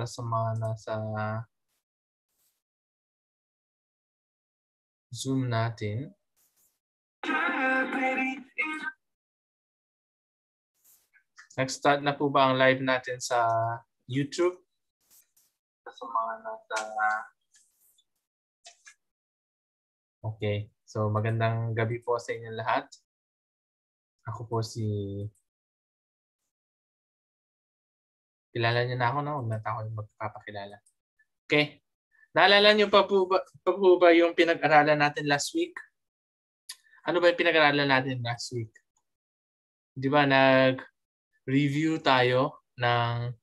na sa mga nasa Zoom natin. Nag-start na po ba ang live natin sa YouTube? Sa mga nasa... Okay. So magandang gabi po sa inyo lahat. Ako po si Kilala niyo na ako no? huwag na ako magpapakilala. Okay. Naalala niyo pa po ba, pa po ba yung pinag-aralan natin last week? Ano ba yung pinag-aralan natin last week? Di ba nag-review tayo ng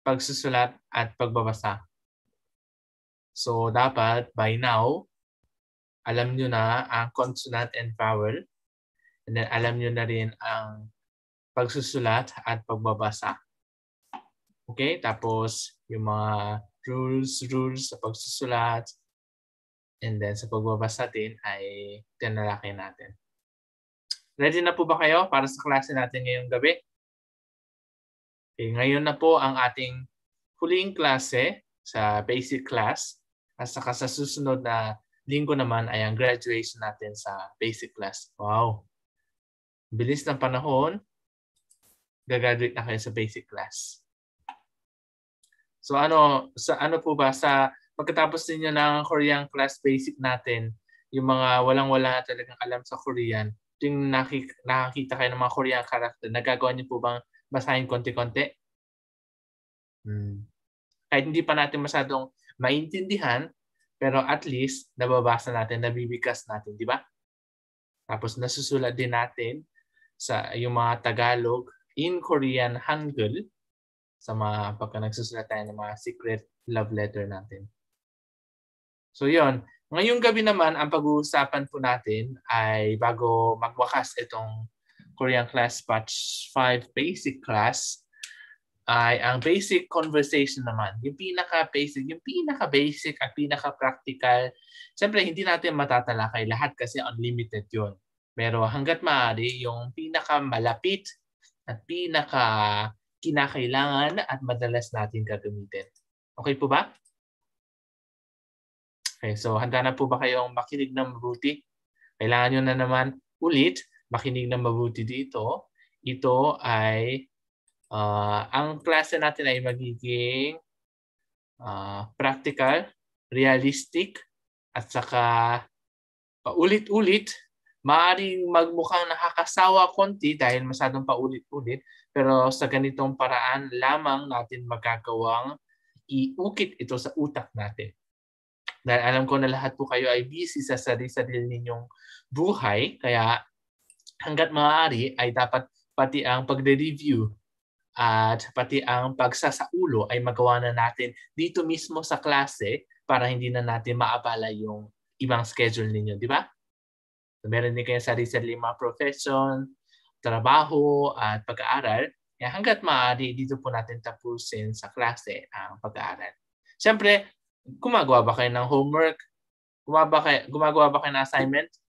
pagsusulat at pagbabasa. So dapat by now, alam nyo na ang consonant and vowel. And then alam nyo na rin ang pagsusulat at pagbabasa. Okay? Tapos, yung mga rules, rules sa pagsusulat, and then sa pagbabas natin ay tinalakay natin. Ready na po ba kayo para sa klase natin ngayong gabi? Okay, ngayon na po ang ating huling klase sa basic class at saka sa susunod na linggo naman ay ang graduation natin sa basic class. Wow! Bilis ng panahon, gagraduate na kayo sa basic class. So ano, sa ano po ba sa pagkatapos ninyo ng Korean class basic natin, yung mga walang-wala talagang alam sa Korean, yung nakik- nakakita kayo ng mga Korean character, nagagawa niyo po bang basahin konti-konti? Hmm. Kahit hindi pa natin masyadong maintindihan, pero at least nababasa natin, nabibigkas natin, di ba? Tapos nasusulat din natin sa yung mga Tagalog in Korean Hangul sa mga pagka nagsusulat tayo ng mga secret love letter natin. So yon Ngayong gabi naman, ang pag-uusapan po natin ay bago magwakas itong Korean Class Batch 5 Basic Class, ay ang basic conversation naman. Yung pinaka-basic, yung pinaka-basic at pinaka-practical. Siyempre, hindi natin matatalakay lahat kasi unlimited yon Pero hanggat maaari, yung pinaka-malapit at pinaka kinakailangan at madalas natin gagamitin. Okay po ba? Okay, so handa na po ba kayong makinig ng mabuti? Kailangan nyo na naman ulit makinig ng mabuti dito. Ito ay uh, ang klase natin ay magiging uh, practical, realistic, at saka paulit-ulit. Maaaring magmukhang nakakasawa konti dahil masyadong paulit-ulit pero sa ganitong paraan lamang natin magagawang iukit ito sa utak natin. Dahil alam ko na lahat po kayo ay busy sa sarili-sarili ninyong buhay, kaya hanggat maaari ay dapat pati ang pagre-review at pati ang pagsasaulo ay magawa na natin dito mismo sa klase para hindi na natin maabala yung ibang schedule ninyo, di ba? So, meron din kayong sarili-sarili mga profession, trabaho at pag-aaral, eh, hanggat maaari, dito po natin tapusin sa klase ang pag-aaral. Siyempre, gumagawa ba kayo ng homework? Gumagawa ba kayo, gumagawa ba kayo ng assignment? Okay.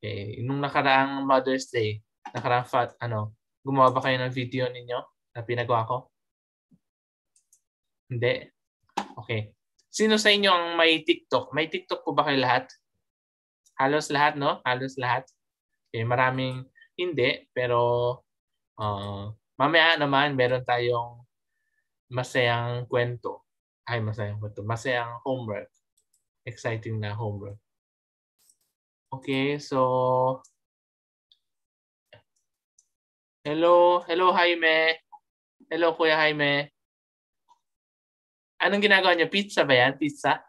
Eh, nung nakaraang Mother's Day, nakaraang fat, ano, gumawa ba kayo ng video ninyo na pinagawa ko? Hindi. Okay. Sino sa inyo ang may TikTok? May TikTok po ba kayo lahat? Halos lahat, no? Halos lahat. Okay, eh, maraming hindi, pero uh, mamaya naman meron tayong masayang kwento. Ay, masayang kwento. Masayang homework. Exciting na homework. Okay, so Hello, hello Jaime. Hello Kuya Jaime. Anong ginagawa niyo? Pizza ba yan? Pizza?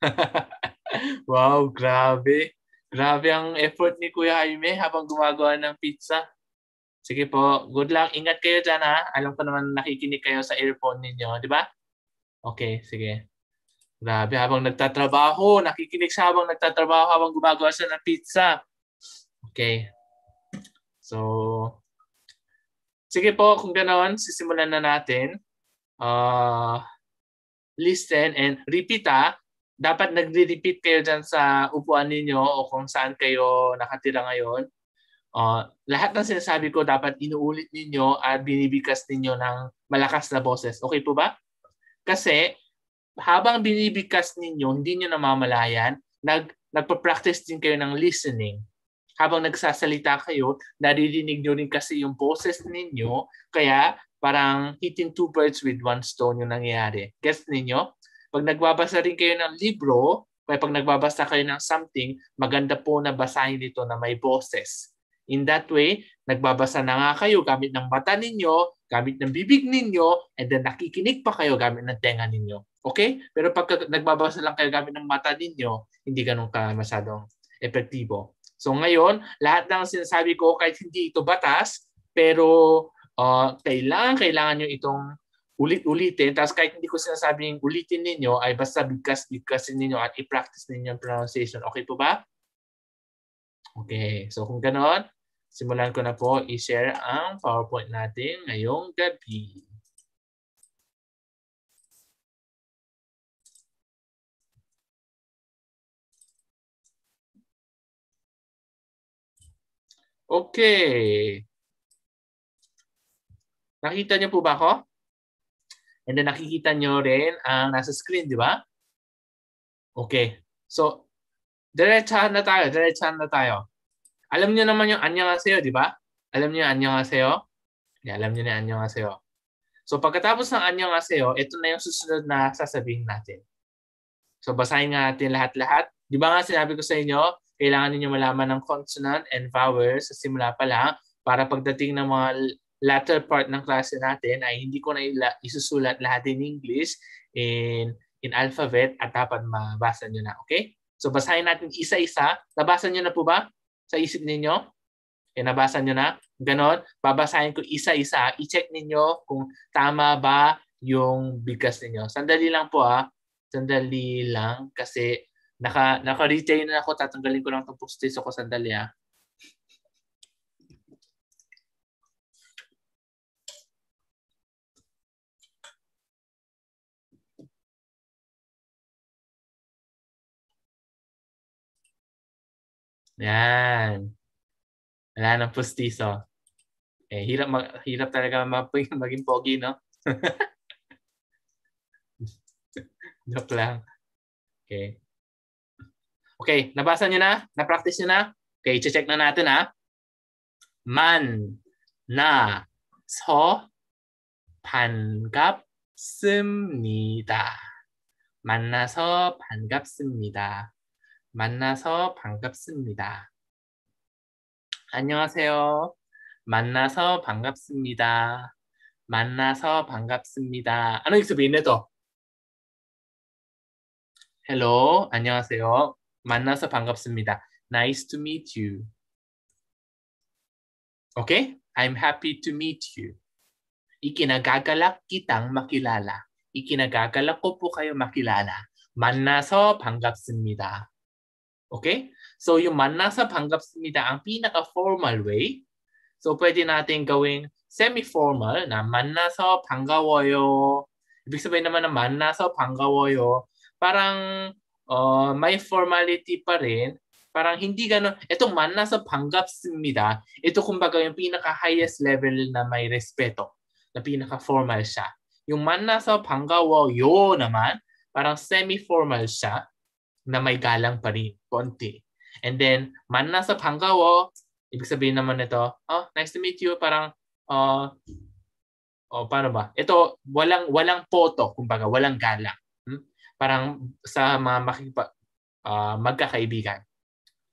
wow, grabe. Grabe ang effort ni Kuya Jaime habang gumagawa ng pizza. Sige po, good luck. Ingat kayo dyan ha. Alam ko naman nakikinig kayo sa earphone ninyo, di ba? Okay, sige. Grabe, habang nagtatrabaho, nakikinig siya habang nagtatrabaho, habang gumagawa siya ng pizza. Okay. So, sige po, kung ganoon, sisimulan na natin. Uh, listen and repeat ah dapat nagre-repeat kayo dyan sa upuan ninyo o kung saan kayo nakatira ngayon. Uh, lahat ng sinasabi ko dapat inuulit ninyo at binibigkas ninyo ng malakas na boses. Okay po ba? Kasi habang binibigkas ninyo, hindi nyo namamalayan, nag, nagpa-practice din kayo ng listening. Habang nagsasalita kayo, naririnig nyo rin kasi yung boses ninyo, kaya parang hitting two birds with one stone yung nangyayari. Guess ninyo? Pag nagbabasa rin kayo ng libro, kaya pag nagbabasa kayo ng something, maganda po na basahin ito na may boses. In that way, nagbabasa na nga kayo gamit ng mata ninyo, gamit ng bibig ninyo, and then nakikinig pa kayo gamit ng tenga ninyo. Okay? Pero pag nagbabasa lang kayo gamit ng mata ninyo, hindi ganun ka masyadong epektibo. So ngayon, lahat ng sinasabi ko kahit hindi ito batas, pero uh, kailangan, kailangan nyo itong ulit-ulitin. Tapos kahit hindi ko sinasabing ulitin ninyo, ay basta bigkas bigkas ninyo at i-practice ninyo ang pronunciation. Okay po ba? Okay. So kung ganon, simulan ko na po i-share ang PowerPoint natin ngayong gabi. Okay. Nakita niyo po ba ako? And then nakikita nyo rin ang nasa screen, di ba? Okay. So, diretsahan na tayo. Diretsahan na tayo. Alam nyo naman yung annyeonghaseyo, di ba? Alam nyo yung annyeonghaseyo? Yeah, alam nyo na yung annyeonghaseyo. So, pagkatapos ng annyeonghaseyo, ito na yung susunod na sasabihin natin. So, basahin nga natin lahat-lahat. Di ba nga sinabi ko sa inyo, kailangan ninyo malaman ng consonant and vowel sa simula pa lang para pagdating ng mga latter part ng klase natin ay hindi ko na isusulat lahat in English in, in alphabet at dapat mabasa niyo na. Okay? So basahin natin isa-isa. Nabasa niyo na po ba sa isip ninyo? Okay, nabasa niyo na? Ganon, babasahin ko isa-isa. I-check ninyo kung tama ba yung bigas ninyo. Sandali lang po ah. Sandali lang kasi naka, naka-retain na ako. Tatanggalin ko lang tong post-it ko sandali ah. Yan. Wala nang pustiso. Eh, hirap, mag, hirap talaga mapoy, maging pogi, no? Joke lang. Okay. Okay, nabasa nyo na? Na-practice nyo na? Okay, check na natin ha. Ah. Man na so 반갑습니다. 만나서 반갑습니다. 만나서 반갑습니다. 안녕하세요. 만나서 반갑습니다. 만나서 반갑습니다. Hanno dicho bien esto? Hello, 안녕하세요. 만나서 반갑습니다. Nice to meet you. Okay? I'm happy to meet you. Ikinagagalak kitang makilala. Ikinagagalak ko po kayo makilala. 만나서 반갑습니다. Okay? So yung manasa panggapsmita ang pinaka-formal way. So pwede natin gawing semi-formal na manasa panggawoyo. Ibig sabihin naman na manasa panggawoyo. Parang uh, may formality pa rin. Parang hindi ganun. Ito manasa panggapsmita. Ito kumbaga yung pinaka-highest level na may respeto. Na pinaka-formal siya. Yung manasa panggawoyo naman, parang semi-formal siya na may galang pa rin konti. And then, man nasa Pangawo, oh. ibig sabihin naman ito, oh, nice to meet you, parang, uh, oh, paano ba? Ito, walang, walang photo, kumbaga, walang gala. Hmm? Parang sa mga makipa, uh, ah, magkakaibigan.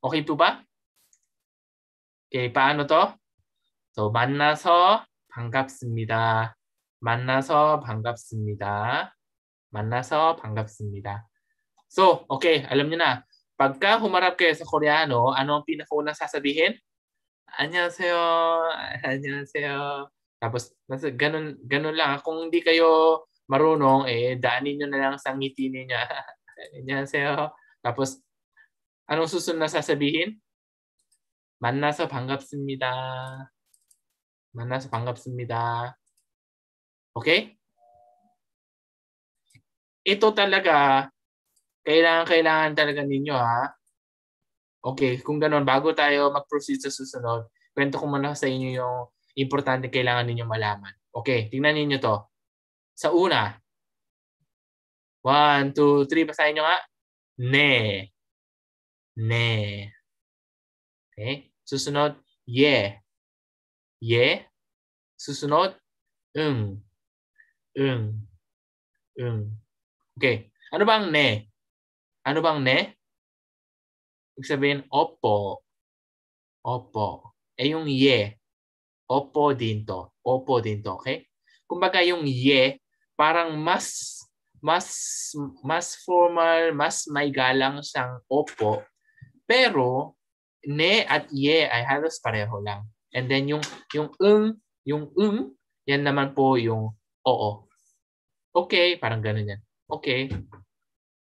Okay po ba? Okay, paano to? So, 만나서 반갑습니다. 만나서 반갑습니다. 만나서 반갑습니다. So, okay, alam niyo na. Pagka humarap kayo sa Koreano, ano ang pinakaunang sasabihin? Annyeonghaseyo, annyeonghaseyo. Tapos, ganun, ganun lang. Kung hindi kayo marunong, eh, daanin nyo na lang sa ngiti ninyo. annyeonghaseyo. Tapos, anong susunod na sasabihin? 만나서 반갑습니다. 만나서 반갑습니다. Okay? Ito talaga kailangan, kailangan talaga ninyo ha. Okay, kung ganun, bago tayo mag-proceed sa susunod, kwento ko muna sa inyo yung importante kailangan ninyo malaman. Okay, tingnan ninyo to. Sa una, one, two, three, basahin nyo nga. Ne. Ne. Okay, susunod, ye. Ye. Susunod, ung. Ung. Ung. Okay, ano bang ne? Ano bang ne? Ibig sabihin, opo. Opo. Eh yung ye, opo din to. Opo din to, okay? Kumbaga yung ye, parang mas mas mas formal, mas may galang siyang opo. Pero ne at ye ay halos pareho lang. And then yung yung ung, yung ung, yan naman po yung oo. Okay, parang ganun yan. Okay.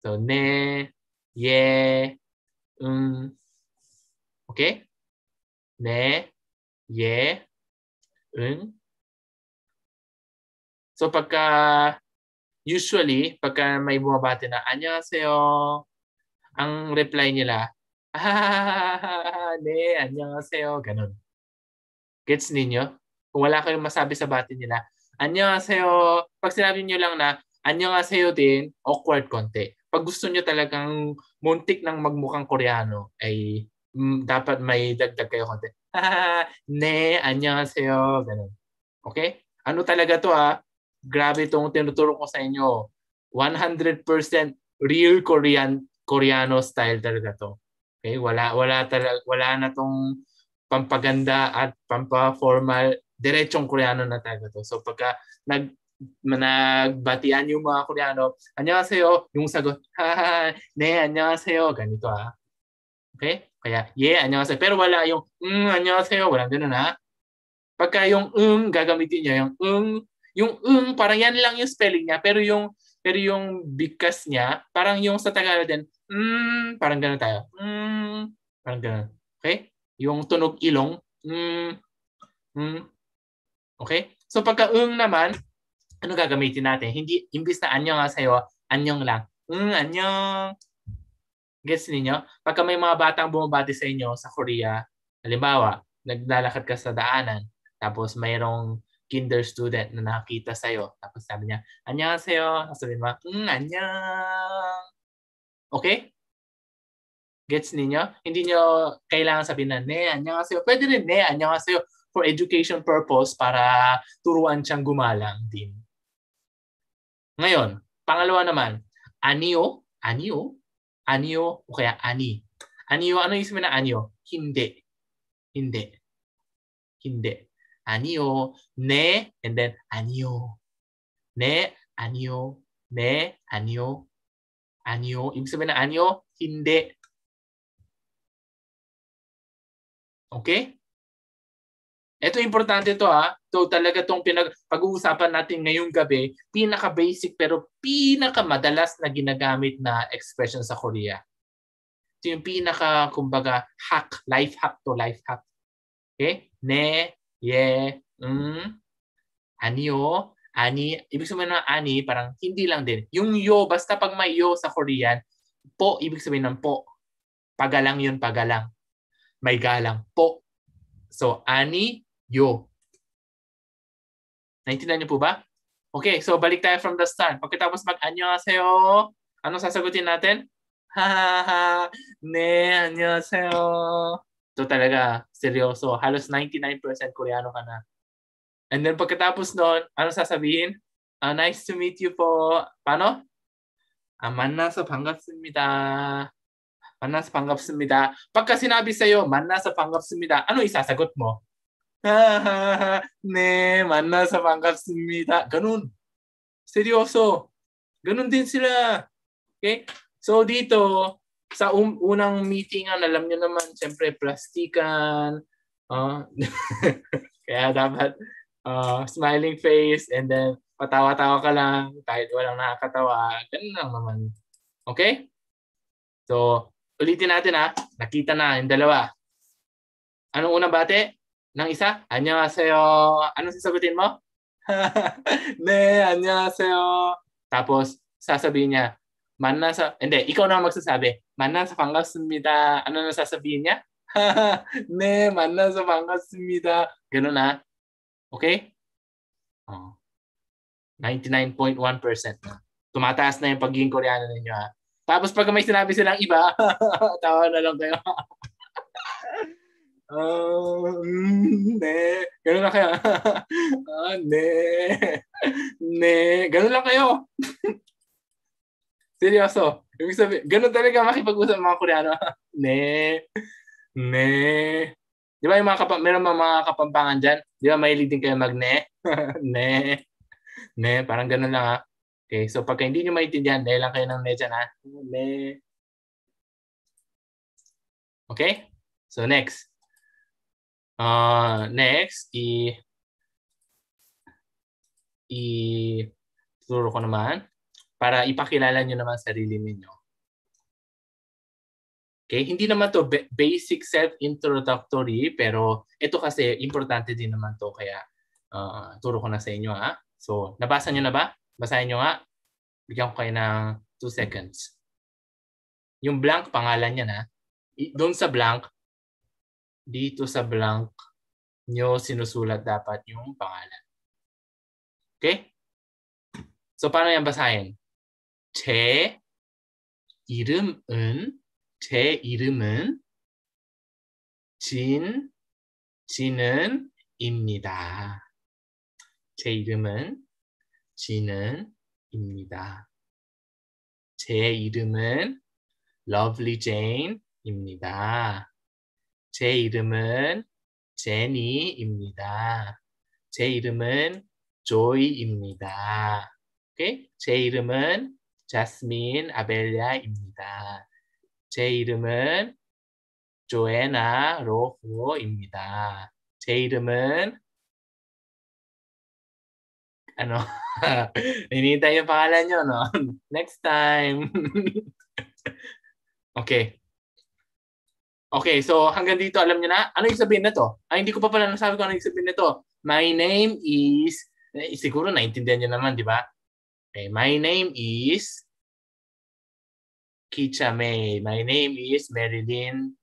So, ne, ye, un. Okay? Ne, ye, un. So, pagka, usually, pagka may bumabati na, 안녕하세요, ang reply nila, ah, ne, 안녕하세요, ganun. Gets ninyo? Kung wala kayong masabi sa bati nila, 안녕하세요, pag sinabi nyo lang na, 안녕하세요 din, awkward konti pag gusto nyo talagang muntik ng magmukhang Koreano, ay mm, dapat may dagdag kayo konti. ne, annyeonghaseyo, ganun. Okay? Ano talaga to ah? Grabe itong tinuturo ko sa inyo. 100% real Korean Koreano style talaga to. Okay? Wala wala talaga wala na tong pampaganda at pampa-formal diretsong Koreano na talaga to. So pagka nag nagbatian yung mga Koreano, 안녕하세요, yung sagot, ne, 안녕하세요, ganito ah. Okay? Kaya, yeah, 안녕하세요. Pero wala yung, mm, 안녕하세요, walang ganun ha. Pagka yung ng, gagamitin niya yung ng, yung ng, parang yan lang yung spelling niya, pero yung, pero yung bigkas niya, parang yung sa Tagalog din, mm, parang ganun tayo. Mm, parang ganun. Okay? Yung tunog ilong, mm, mm. Okay? So pagka ng naman, ano gagamitin natin? Hindi, imbis na anyong nga sa'yo, anyong lang. Mm, anyong. Gets ninyo? Pagka may mga batang bumabati sa inyo sa Korea, halimbawa, naglalakad ka sa daanan, tapos mayroong kinder student na nakakita sa'yo, tapos sabi niya, anyang sa'yo, sabi mo, mm, anyang. Okay? Gets ninyo? Hindi nyo kailangan sabihin na, ne, anyang sa'yo. Pwede rin, ne, anyang sa'yo for education purpose para turuan siyang gumalang din. Ngayon, pangalawa naman, anio, anio, anio, o kaya ani. Anio, ano yung na anio? Hindi. Hindi. Hindi. Anio, ne, and then anio. Ne, anio, ne, anio, anyo. Ibig sabihin na anyo, hindi. Okay? Ito importante to ha. To talaga tong pinag pag-uusapan natin ngayong gabi, pinaka basic pero pinaka madalas na ginagamit na expression sa Korea. Ito yung pinaka kumbaga hack, life hack to life hack. Okay? Ne, ye, mm, ani o, ani. Ibig sabihin ng ani, parang hindi lang din. Yung yo, basta pag may yo sa Korean, po, ibig sabihin ng po. Pagalang yun, pagalang. May galang, po. So, ani, yo. Naintindihan niyo po ba? Okay, so balik tayo from the start. Pagkatapos mag-annyeonghaseyo, ano sasagutin natin? Ha ha ha, ne, annyeonghaseyo. Ito talaga, seryoso. Halos 99% Koreano ka na. And then pagkatapos noon, ano sasabihin? Uh, nice to meet you po. Paano? Uh, 만나서 반갑습니다. 만나서 반갑습니다. Pagka sinabi sa'yo, 만나서 반갑습니다, ano isasagot mo? 네, 만나서 반갑습니다. Ganun. Seryoso. Ganun din sila. Okay? So dito, sa um, unang meetingan, alam niyo naman, syempre plastikan. Uh, kaya dapat uh, smiling face and then patawa-tawa ka lang kahit walang nakakatawa. Ganun lang naman. Okay? So, ulitin natin ha. Nakita na yung dalawa. Anong unang bate? ng isa? Annyeonghaseyo. Anong sasagutin mo? ne, annyeonghaseyo. Tapos, sasabihin niya, manna sa... Hindi, ikaw na magsasabi. Manna sa pangasumida. Ano na sasabihin niya? ne, manna sa pangasumida. Ganun na. Okay? Oh. 99.1% na. Tumataas na yung pagiging Koreano ninyo ha. Tapos pag may sinabi silang iba, tawa na lang kayo. Uh, ne. Ganun lang kayo. uh, ah, ne. Ne. Ganun lang kayo. Seryoso. Ibig sabihin, ganun talaga makipag-usap mga Koreano. ne. Ne. Di ba yung mga kapam, meron mga, kapampangan dyan? Di ba mahilig din kayo mag ne? ne. Ne. Parang ganun lang ha. Okay, so pagka hindi nyo maintindihan, ne lang kayo ng ne dyan ha. Ne. Okay? So next. Uh, next, i i tuturo ko naman para ipakilala nyo naman sarili ninyo. Okay, hindi naman to basic self-introductory pero ito kasi importante din naman to kaya uh, turo ko na sa inyo ha. Ah. So, nabasa nyo na ba? Basahin nyo nga. Bigyan ko kayo ng 2 seconds. Yung blank, pangalan niya na. Doon sa blank, dito sa blank nyo sinusulat dapat yung pangalan. Okay? So, paano yan basahin? 제 이름은 제 이름은 진 진은 입니다. 제 이름은 진은 입니다. 제 이름은 Lovely Jane입니다. 제 이름은 제니입니다. 제 이름은 조이입니다. 오케이? 제 이름은 자스민 아벨리아입니다. 제 이름은 조에나 로호입니다. 제 이름은 ano, hinihintay yung p Okay, so hanggang dito alam niyo na. Ano yung sabihin na to? Ay, ah, hindi ko pa pala nasabi kung ano yung sabihin na to. My name is... Eh, siguro naintindihan niyo naman, di ba? Okay, my name is... Kicha May. My name is Marilyn.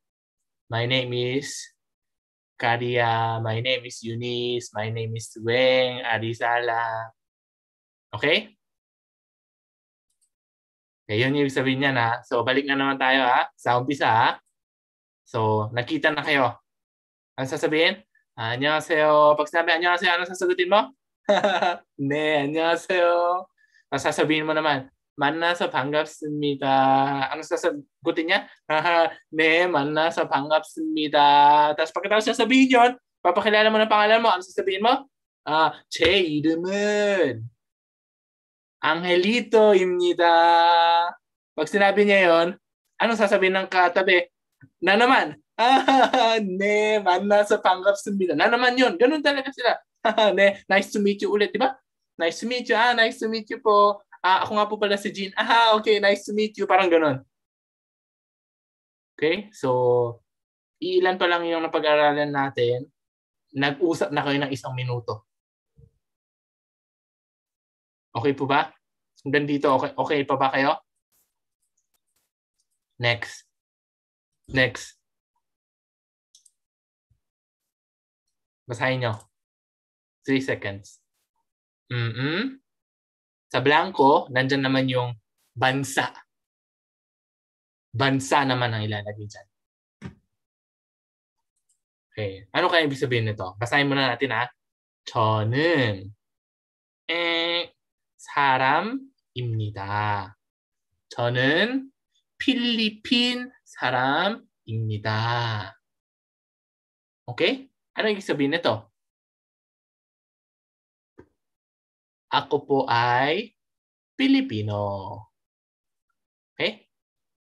My name is Karia. My name is Eunice. My name is Weng Arizala. Okay? Okay, yun yung sabihin niya na. So, balik na naman tayo ha. Sa umpisa ha. So, nakita na kayo. Ang sasabihin? Annyeonghaseyo. Pag sinabi annyeonghaseyo, ano sasagutin mo? ne, annyeonghaseyo. Ang sasabihin mo naman, 만나서 반갑습니다. Ano sasagutin niya? ne, 만나서 반갑습니다. Tapos pagkatapos sasabihin yun, papakilala mo ng pangalan mo. Ano sasabihin mo? Ah, 제 이름은 Angelito입니다. Pag sinabi niya yon, ano sasabihin ng katabi? na naman. Ah, ne, man nasa panggap sumbila. Na naman yun. Ganun talaga sila. ne, nice to meet you ulit, di ba? Nice to meet you. Ah, nice to meet you po. Ah, ako nga po pala si Jean. Ah, okay, nice to meet you. Parang ganun. Okay? So, ilan pa lang yung napag-aralan natin. Nag-usap na kayo ng isang minuto. Okay po ba? Hanggang dito, okay, okay pa ba kayo? Next. Next. Basahin nyo. Three seconds. Mm-mm. Sa blanco, nandyan naman yung bansa. Bansa naman ang ilalagay dyan. Okay. Ano kaya ibig sabihin nito? Basahin muna natin ha. Ah. 저는 saram, imnida. 저는 필리핀 사람입니다. Okay? Ano ibig sabihin nito? Ako po ay Pilipino. Okay?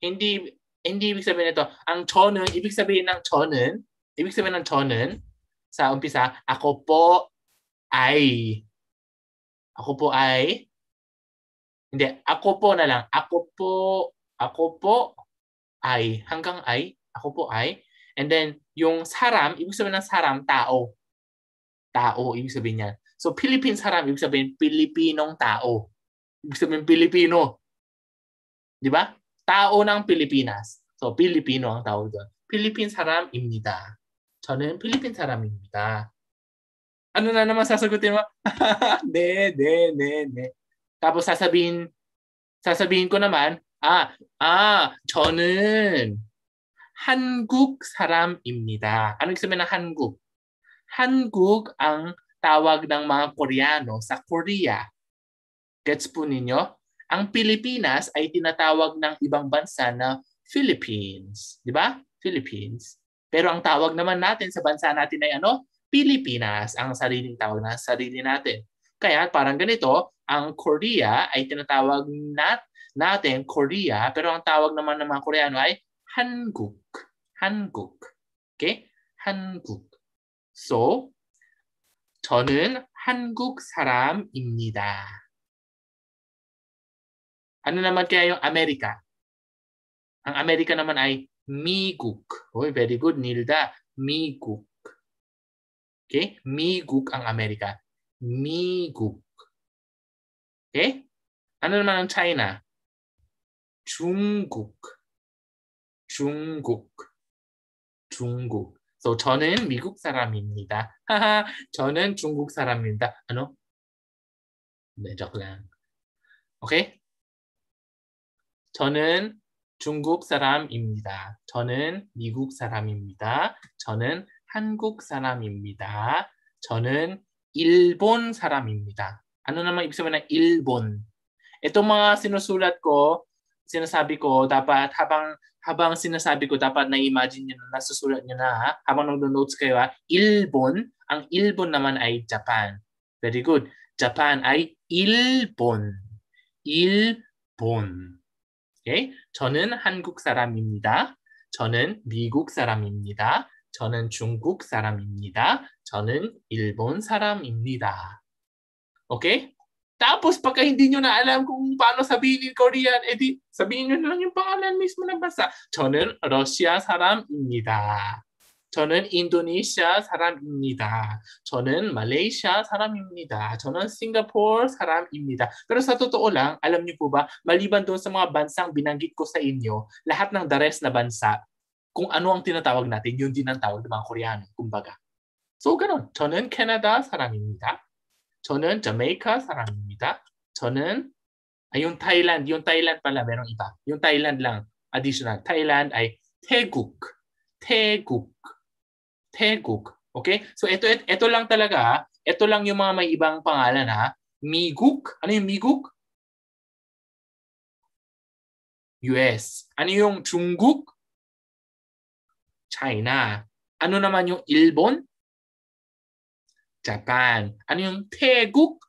Hindi hindi ibig sabihin nito. Ang tonen, ibig sabihin ng tonen, ibig sabihin ng tonen sa umpisa, ako po ay ako po ay hindi, ako po na lang. Ako po, ako po ay, hanggang ay, ako po ay. And then, yung haram, ibig sabihin ng haram, tao. Tao, ibig sabihin niya. So, Philippines haram, ibig sabihin Pilipinong tao. Ibig sabihin Pilipino. Di ba? Tao ng Pilipinas. So, Pilipino ang tawag doon. Philippines haram입니다. 저는 필리핀 사람입니다. Ano na naman sasagutin mo? de, de, ne, ne. Tapos sasabihin, sasabihin ko naman, 아, 아, 저는 한국 사람입니다. 아니, sabihin 한국. Hanguk? Hanguk ang tawag ng mga Koreano sa Korea. Gets po ninyo? Ang Pilipinas ay tinatawag ng ibang bansa na Philippines. Di ba? Philippines. Pero ang tawag naman natin sa bansa natin ay ano? Pilipinas. Ang sariling tawag na sarili natin. Kaya parang ganito, ang Korea ay tinatawag nat natin, Korea, pero ang tawag naman ng mga Koreano ay Hanguk. Hanguk. Okay? Hanguk. So, 저는 한국 사람입니다. Ano naman kaya yung Amerika? Ang Amerika naman ay Miguk. Oy, very good, Nilda. Miguk. Okay? Miguk ang Amerika. Miguk. Okay? Ano naman ang China? 중국, 중국, 중국. So 저는 미국 사람입니다. 저는 중국 사람입니다. 아노? 네, 저그 오케이? 저는 중국 사람입니다. 저는 미국 사람입니다. 저는 한국 사람입니다. 저는 일본 사람입니다. Ano naman ibig s a b i sinasabi ko, dapat habang habang sinasabi ko, dapat na-imagine nyo na, nasusulat nyo na ha, b a n g nag-notes kayo ha, Ilbon, ang Ilbon naman ay Japan. Very good. Japan ay Ilbon. Ilbon. Okay? 저는 한국 사람입니다. 저는 미국 사람입니다. 저는 중국 사람입니다. 저는 일본 사람입니다. 오케이? Okay? Tapos pagka hindi nyo na alam kung paano sabihin in Korean, edi sabihin nyo na lang yung pangalan mismo ng bansa. 저는 러시아 사람입니다. 저는 인도네시아 사람입니다. 저는 말레이시아 사람입니다. 저는 싱가포르 사람입니다. Pero sa totoo lang, alam niyo po ba, maliban doon sa mga bansang binanggit ko sa inyo, lahat ng dares na bansa, kung ano ang tinatawag natin, yun din ang tawag ng mga Koreano, kumbaga. So, ganun. 저는 캐나다 사람입니다. 저는 자메이카 사람입니다. 저는 ay yung Thailand, yung Thailand pala merong iba. Yung Thailand lang additional. Thailand ay 태국, 태국. Taeguk. Okay? So ito, ito, ito lang talaga ha. Ito lang yung mga may ibang pangalan ha. Miguk. Ano yung Miguk? US. Ano yung Jungkook? China. Ano naman yung Ilbon? Japan. Ano yung Taeguk?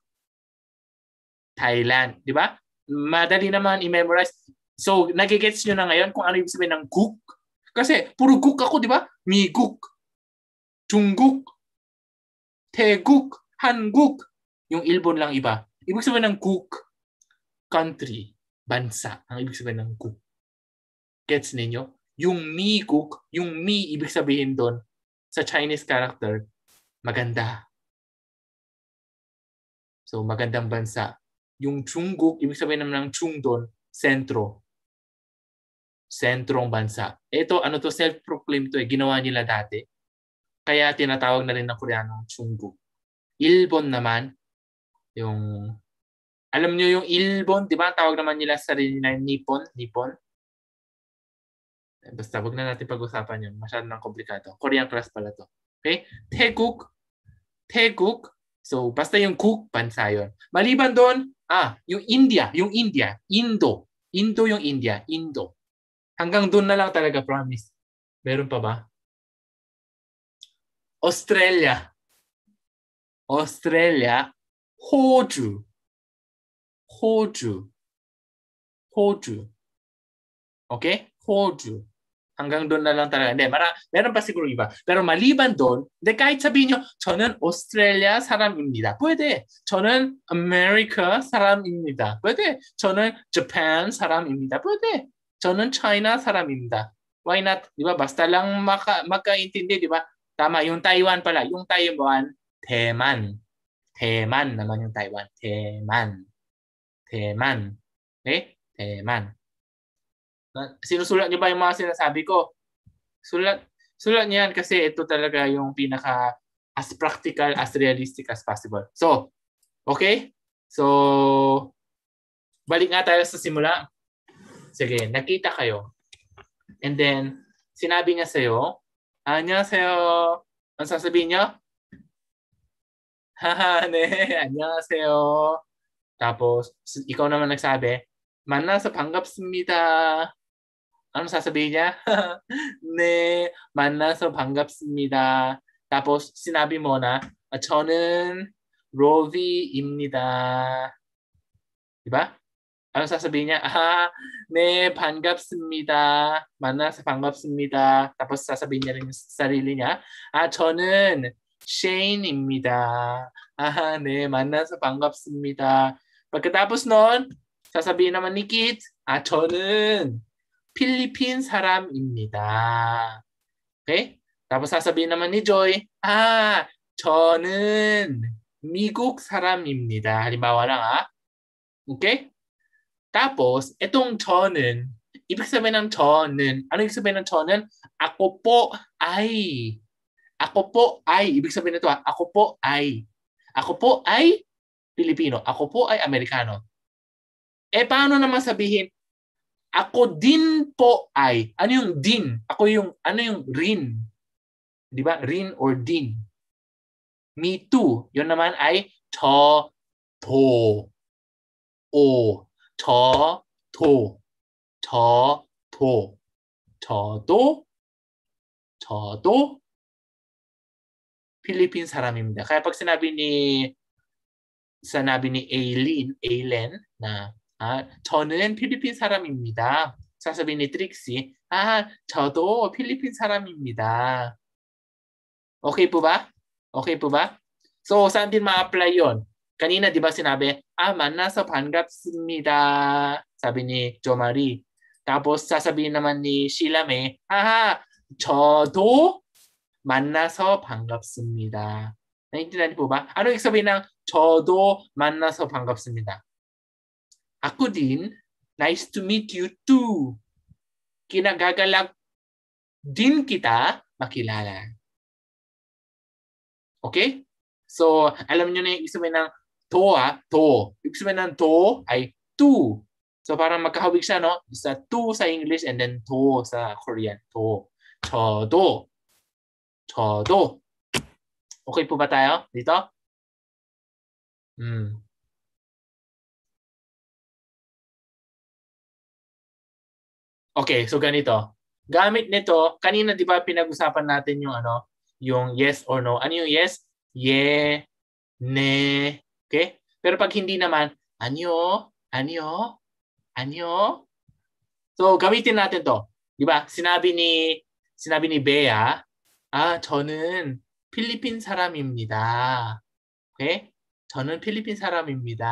Thailand. Di ba? Madali naman i-memorize. So, nagigets nyo na ngayon kung ano ibig sabihin ng guk. Kasi, puro guk ako, di ba? Mi guk, Tungguk, Taeguk, Hanguk. Yung Ilbon lang iba. Ibig sabihin ng guk, country, bansa. Ang ibig sabihin ng guk. Gets ninyo? Yung mi guk, yung mi ibig sabihin doon sa Chinese character, maganda, So magandang bansa. Yung Chungguk, ibig sabihin naman ng Chung doon, sentro. Sentrong bansa. Ito, ano to, self-proclaim to eh. Ginawa nila dati. Kaya tinatawag na rin ng Koreano Chungguk. Ilbon naman, yung alam niyo yung Ilbon, di ba? Tawag naman nila sa sarili na Nippon, Nippon. Basta wag na natin pag-usapan yun. Masyado nang komplikado. Korean class pala to. Okay? Taeguk. Taeguk. So, basta yung cook, bansa yun. Maliban doon, ah, yung India, yung India, Indo. Indo yung India, Indo. Hanggang doon na lang talaga, promise. Meron pa ba? Australia. Australia, Hoju. Hoju. Hoju. Okay? Hoju. Hanggang doon na lang talaga. Hindi, mara, meron pa siguro iba. Pero maliban doon, de kahit sabihin nyo, 저는 Australia 사람입니다. pwede. 저는 America 사람입니다. pwede. 저는 Japan 사람입니다. pwede. 저는 China 사람입니다. Why not? Di ba? Basta lang maka, makaintindi, di ba? Tama, yung Taiwan pala. Yung Taiwan, t a i w a n t a i w a n naman yung Taiwan. t a i w a n t a i w a n Okay? Teman. Sinusulat niyo ba yung mga sinasabi ko? Sulat, sulat niyan kasi ito talaga yung pinaka as practical, as realistic as possible. So, okay? So, balik nga tayo sa simula. Sige, nakita kayo. And then, sinabi niya sa'yo, Anya sa'yo, ang sasabihin niya? Hane, anya sa'yo. Tapos, ikaw naman nagsabi, 만나서 반갑습니다. ano sasabihin niya? ne, manaso n a g g a p 서반갑 i 니 a Tapos sinabi mo na, at Rovi i 입니다 Diba? Ano sasabihin niya? Ah, banggapsimida. a a ne, n s 네, 반 a n g g a p 서반갑 i 니 a Tapos sasabihin niya rin sa sarili niya, ah, 저는 Shane입니다. i Ah, a 네, 만나서 a n 습니 a Pagkatapos noon, sasabihin naman ni Kit, ah, n 저는 Philippine 사람입니다. Okay? Tapos sasabihin naman ni Joy, ah, 저는 미국 사람입니다. 하limbawa lang ah. Okay? Tapos, itong 저는, ibig sabihin ng 저는, ano ibig sabihin ng 저는? Ako po ay. Ako po ay. Ibig sabihin nito ah, ako po ay. Ako po ay Pilipino. Ako po ay Amerikano. Eh, paano naman sabihin, Ako din po ay, ano yung din? Ako yung, ano yung rin? Di ba? Rin or din. Me too. Yun naman ay to, to, o, to, to, to, to, to, to, 저도 필리핀 사람입니다. Kaya pag sinabi ni sinabi ni Aileen, Aileen na 아, 저는 필리핀 사람입니다. 사서빈이 트릭시. 아, 저도 필리핀 사람입니다. Okay po ba? Okay po ba? So, saan din ma-apply yun? Kanina, di ba sinabi, ah, manasa 반갑습니다. Sabi ni Jo Marie. Tapos, sasabihin naman ni Sheila May, ah, 저도 만나서 반갑습니다. 나인티나니 po ba? Ano ibig sabihin ng 저도 만나서 반갑습니다? Ako din, nice to meet you too. Kinagagalak din kita makilala. Okay? So, alam nyo na yung isipin ng to, ah, to. Ibig sabihin ng to ay to. So, parang magkahawig siya, no? Isa to sa English and then to sa Korean. To. Todo. Todo. Okay po ba tayo dito? Hmm. Okay, so ganito. Gamit nito, kanina 'di ba pinag-usapan natin yung ano, yung yes or no. Ano yung yes? Ye, ne. Okay? Pero pag hindi naman, anyo, anyo, anyo. So gamitin natin 'to. 'Di ba? Sinabi ni sinabi ni Bea, ah, 저는 필리핀 사람입니다. Okay? 저는 필리핀 사람입니다.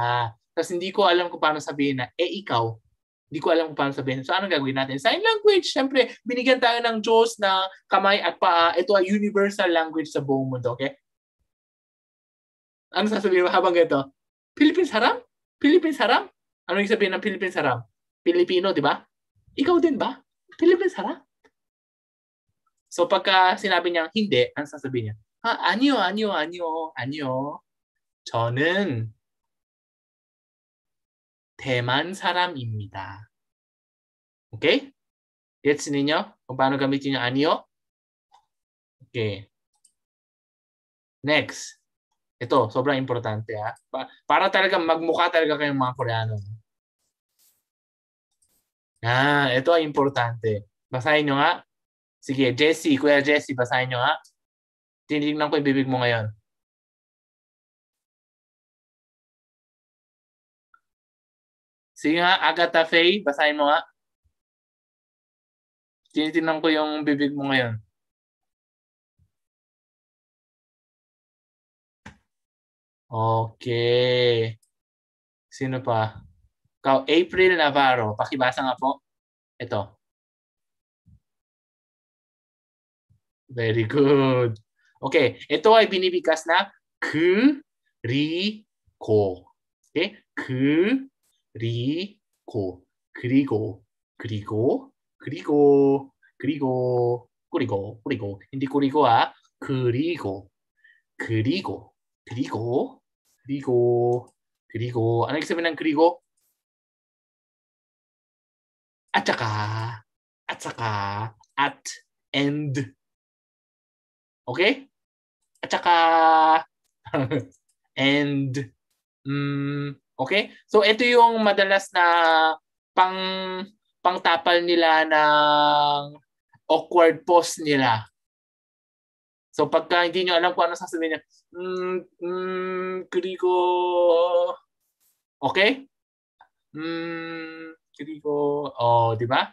Tapos hindi ko alam kung paano sabihin na, eh ikaw, hindi ko alam kung paano sabihin. So, anong gagawin natin? Sign language. Siyempre, binigyan tayo ng Diyos na kamay at paa. Ito ay universal language sa buong mundo. Okay? Ano sasabihin mo habang ganito? Philippines haram? Philippines haram? Ano yung sabihin ng Philippines haram? Pilipino, di ba? Ikaw din ba? Philippines haram? So pagka sinabi niya hindi, ano sasabihin niya? Ha, ah, anyo, anyo, anyo, anyo. 저는 대만 사람입니다. 오케이? Gets ninyo? Kung paano gamitin yung anyo? Okay. Next. Ito, sobrang importante ha. Pa para talaga magmukha talaga kayong mga Koreano. Ah, ito ay importante. Basahin nyo nga. Sige, Jesse, Kuya Jesse, basahin nyo nga. Tinitignan ko yung bibig mo ngayon. Sige nga, Agatha Faye, basahin mo nga. Tinitingnan ko yung bibig mo ngayon. Okay. Sino pa? Kau April Navarro. Pakibasa nga po. Ito. Very good. Okay. Ito ay binibigkas na ku, ri, ko. Okay? Ku, 그리고 그리고 그리고 그리고 그리고 그리고그리고 인디 그리고와 그리고 그리고 그리고 그리고 그리고 anak sebenarnya 그리고 아차가 아차가 at and 오케이 아차가 and 음 Okay? So ito yung madalas na pang pangtapal nila ng awkward pose nila. So pagka hindi nyo alam kung ano sasabihin niya, mm, mm, krigo. Okay? Mm, krigo. Oh, di ba?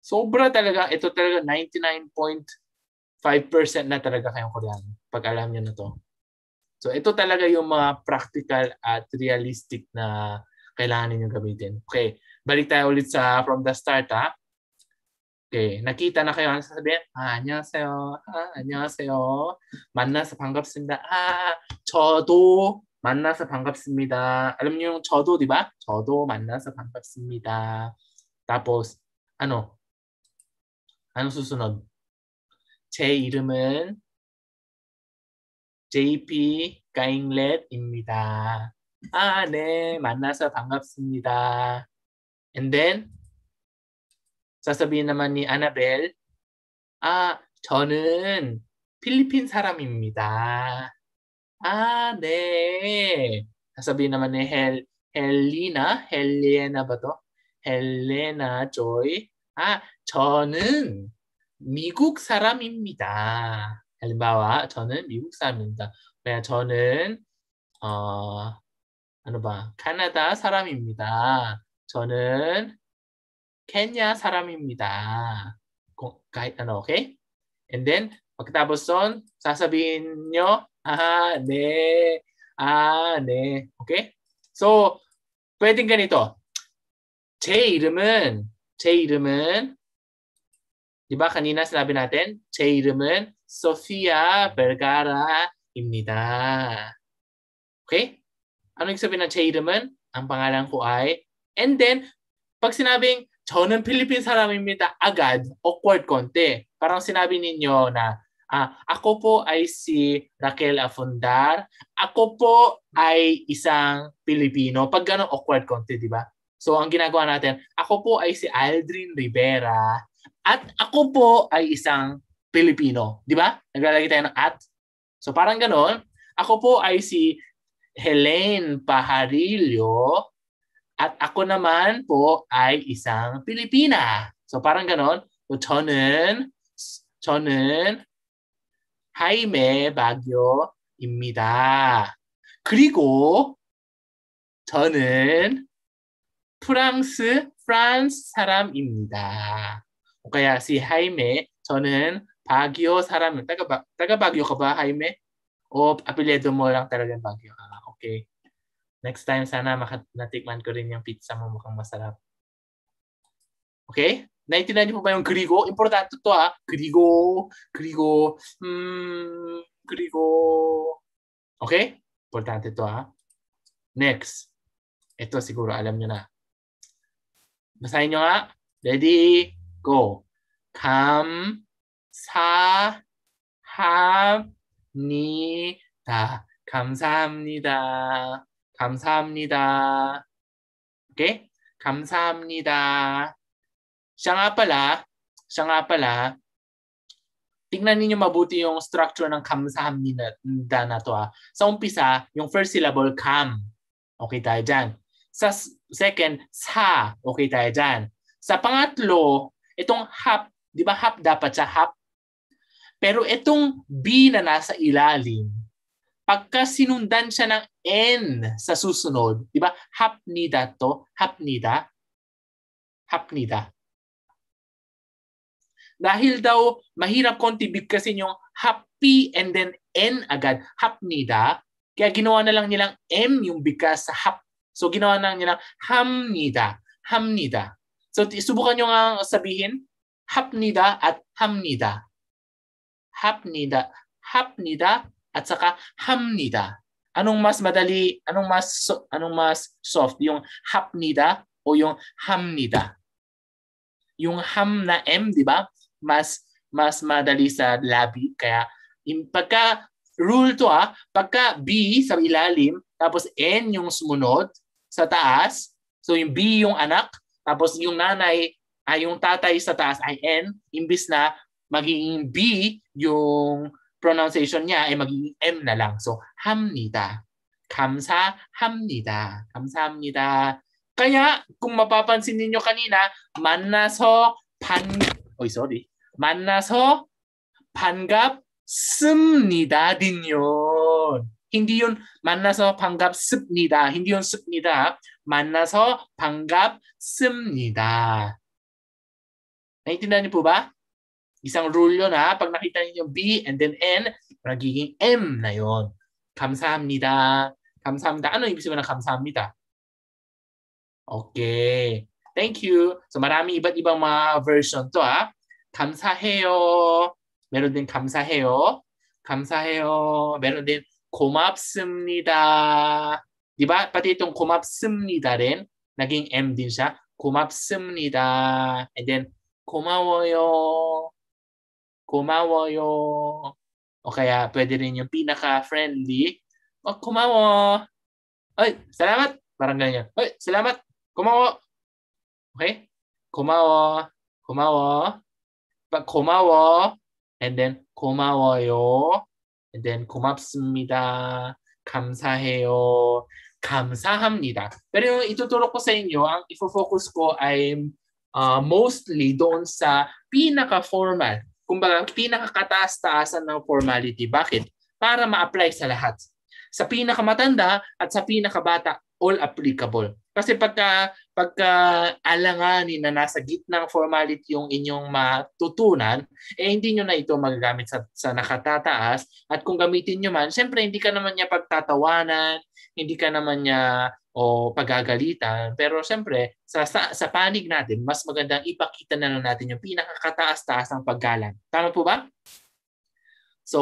Sobra talaga. Ito talaga 99.5% na talaga kayong Korean. Pag alam niyo na to. So ito talaga yung mga practical at realistic na kailangan ninyong gamitin. Okay, balik tayo ulit sa from the start ha. Okay, nakita na kayo. Ano sasabihin? Ah, a n 하 y 요 아, 안녕하세요. 만나서 Ah, a n 다 y 저도 만나서 반갑습니다. Alam niyo y a n g 저도, di ba? 저도 만나서 반갑습니다. Tapos, ano? Ano susunod? 제 이름은 JP 가잉렛입니다. 아, 네. 만나서 반갑습니다. And then sasabihin naman ni Annabel, 아, 저는 필리핀 사람입니다. 아, 네. sasabihin naman ni Hel, Helena, Helena ba to? Helena Joy. 아, 저는 미국 사람입니다. 엘바와 저는 미국 사람입니다. 네, 저는 어, 아누바 캐나다 사람입니다. 저는 케냐 사람입니다. Kahit ano, okay? And then, pagkatapos nun, sasabihin nyo, ah, ne, ah, ne. Okay? So, pwedeng ganito. 제 이름은, 제 이름은, di ba kanina sinabi natin, 제 이름은 Sofia Vergara-입니다. Okay? Ano yung sabihin ng Chaidaman? Ang pangalan ko ay... And then, pag sinabing, 저는 Philippine 사람입니다, agad, awkward konte. Parang sinabi ninyo na, ah, ako po ay si Raquel Afundar, ako po ay isang Pilipino. Pag gano'ng awkward konte, di ba? So, ang ginagawa natin, ako po ay si Aldrin Rivera at ako po ay isang Pilipino. Di ba? Naglalagay tayo ng at. So parang ganun. Ako po ay si Helen p a h a r i l l o at ako naman po ay isang Pilipina. So parang ganon. So 저는 저는 하이메 i 교입니다 그리고 저는 프랑스 프랑스 사람입니다. 그러니까 si Jaime 저는 Agyo, sarami. Taga, ba- taga Baguio ka ba, Jaime? O apelyedo mo lang talaga Baguio? Ah, okay. Next time sana makatikman ko rin yung pizza mo. Mukhang masarap. Okay? Naintindihan niyo po ba yung grigo? Importante to ah. Grigo, grigo, mm, grigo. Okay? Importante to ah. Next. Ito siguro alam niyo na. Basahin niyo nga. Ah. Ready, go. Come 사, 함, 니, 다. 감사합니다. 감사합니다. Okay? 감사합니다. Siya nga pala, siya tingnan ninyo mabuti yung structure ng kamsahamnida na to. Ah. Sa umpisa, yung first syllable, kam. Okay tayo dyan. Sa second, sa. Okay tayo dyan. Sa pangatlo, itong hap, di ba hap dapat siya hap? Pero itong B na nasa ilalim, pagka sinundan siya ng N sa susunod, di ba? Hapnida to, hapnida, hapnida. Dahil daw, mahirap konti bigkasin yung happy and then N agad, hapnida. Kaya ginawa na lang nilang M yung bigkas sa hap. So ginawa na lang nilang hamnida, hamnida. So subukan nyo nga sabihin, hapnida at hamnida hapnida, hapnida at saka hamnida. Anong mas madali, anong mas anong mas soft, yung hapnida o yung hamnida? Yung ham na m, di ba? Mas mas madali sa labi kaya in, pagka rule to ah, pagka B sa ilalim tapos N yung sumunod sa taas, so yung B yung anak, tapos yung nanay ay yung tatay sa taas ay N, imbis na magiging B yung pronunciation niya ay magiging M na lang. So, 합니다. 감사합니다. 감사합니다. Kaya kung mapapansin ninyo kanina, 만나서 반 oy sorry. 만나서 반갑습니다 din yun. Hindi yun 만나서 반갑습니다. Hindi yun 습니다. 만나서 반갑습니다. n a i n t i n d a n i po ba? Isang rule yun ha. Pag nakita ninyo B and then N, magiging M na yun. Kamsahamnida. Kamsahamnida. Ano ibig sabihin ng kamsahamnida? Okay. Thank you. So marami iba't ibang mga version to ha. 감사해요. meron din 감사해요. 감사해요. meron din 고맙습니다. Di ba? Pati itong 고맙습니다 rin. Naging M din siya. 고맙습니다. And then 고마워요 kumawayo, o kaya pwede rin yung pinaka-friendly, o oh, kumawo, ay, salamat, parang ganyan, ay, salamat, kumawo, okay, kumawo, kumawo, pag kumawo, and then kumawayo, and then kumapsumida, 감사해요, 감사합니다. Pero yung ituturo ko sa inyo, ang ifo-focus ko ay uh, mostly doon sa pinaka-formal kumbaga, pinakakataas-taasan ng formality. Bakit? Para ma-apply sa lahat. Sa pinakamatanda at sa pinakabata, all applicable. Kasi pagka, pagka alanganin na nasa gitna ng formality yung inyong matutunan, eh hindi nyo na ito magagamit sa, sa nakatataas. At kung gamitin nyo man, syempre hindi ka naman niya pagtatawanan, hindi ka naman niya o pagagalitan. Pero siyempre, sa, sa, sa panig natin, mas magandang ipakita na lang natin yung pinakakataas-taas ng paggalang. Tama po ba? So,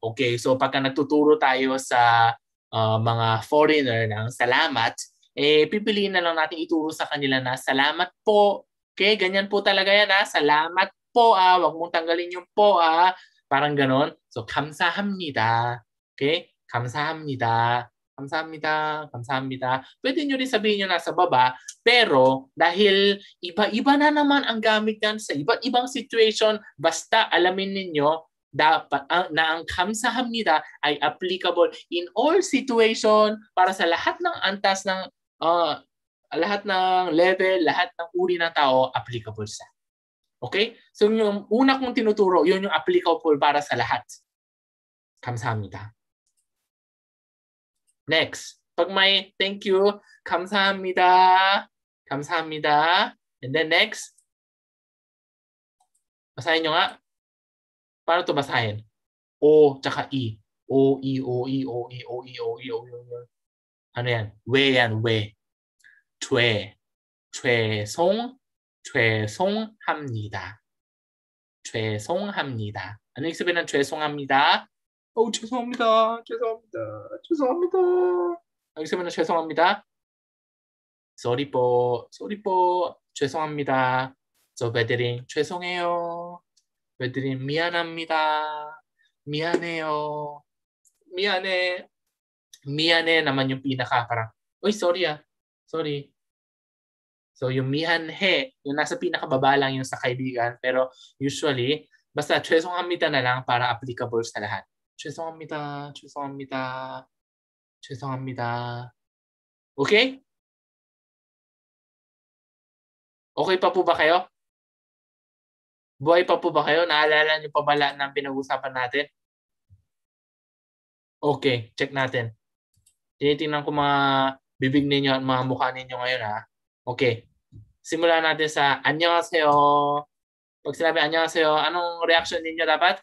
okay. So, pagka nagtuturo tayo sa uh, mga foreigner ng salamat, eh, pipiliin na lang natin ituro sa kanila na salamat po. Okay, ganyan po talaga yan ha. Salamat po ah. Huwag mong tanggalin yung po ah. Parang ganon. So, kamsahamnida. Okay? 감사합니다. Kamsahamnida, kamsahamnida. Pwede nyo rin sabihin nyo nasa baba, pero dahil iba-iba na naman ang gamit yan sa iba't ibang situation, basta alamin ninyo dapat ah, na ang kamsahamnida ay applicable in all situation para sa lahat ng antas ng uh, lahat ng level, lahat ng uri ng tao applicable sa. Okay? So yung una kong tinuturo, yun yung applicable para sa lahat. 감사합니다. Next. 박마이, thank you. 감사합니다. 감사합니다. And then next. Basahin nyo nga. Paano to basahin? O tsaka E. O, E, O, E, O, E, O, E, O, E, O, E, O, E. Ano yan? We yan, we. 죄, 죄송, 죄송합니다. 죄송합니다. 안녕히 계세요. 죄송합니다. 어우 죄송합니다. 죄송합니다. 죄송합니다. 여기서 보면 죄송합니다. Sorry for, sorry for, 죄송합니다. 저 베드린 죄송해요. 베드린 미안합니다. 미안해요. 미안해. Miane naman yung pinaka parang, oy sorry ah. Sorry. So yung mianhe, yung nasa pinakababa lang yung sa kaibigan, pero usually, basta 죄송합니다 na lang para applicable sa lahat. 죄송합니다. 죄송합니다. 죄송합니다. 오케이? 오케이 pa po ba kayo? Buhay pa po ba kayo? Naalala niyo pa ba lahat ng pinag-usapan natin? Okay, check natin. Tinitingnan ko mga bibig ninyo at mga mukha ninyo ngayon ha. Okay. Simulan natin sa 안녕하세요. Pag sinabi 안녕하세요, anong reaction ninyo dapat?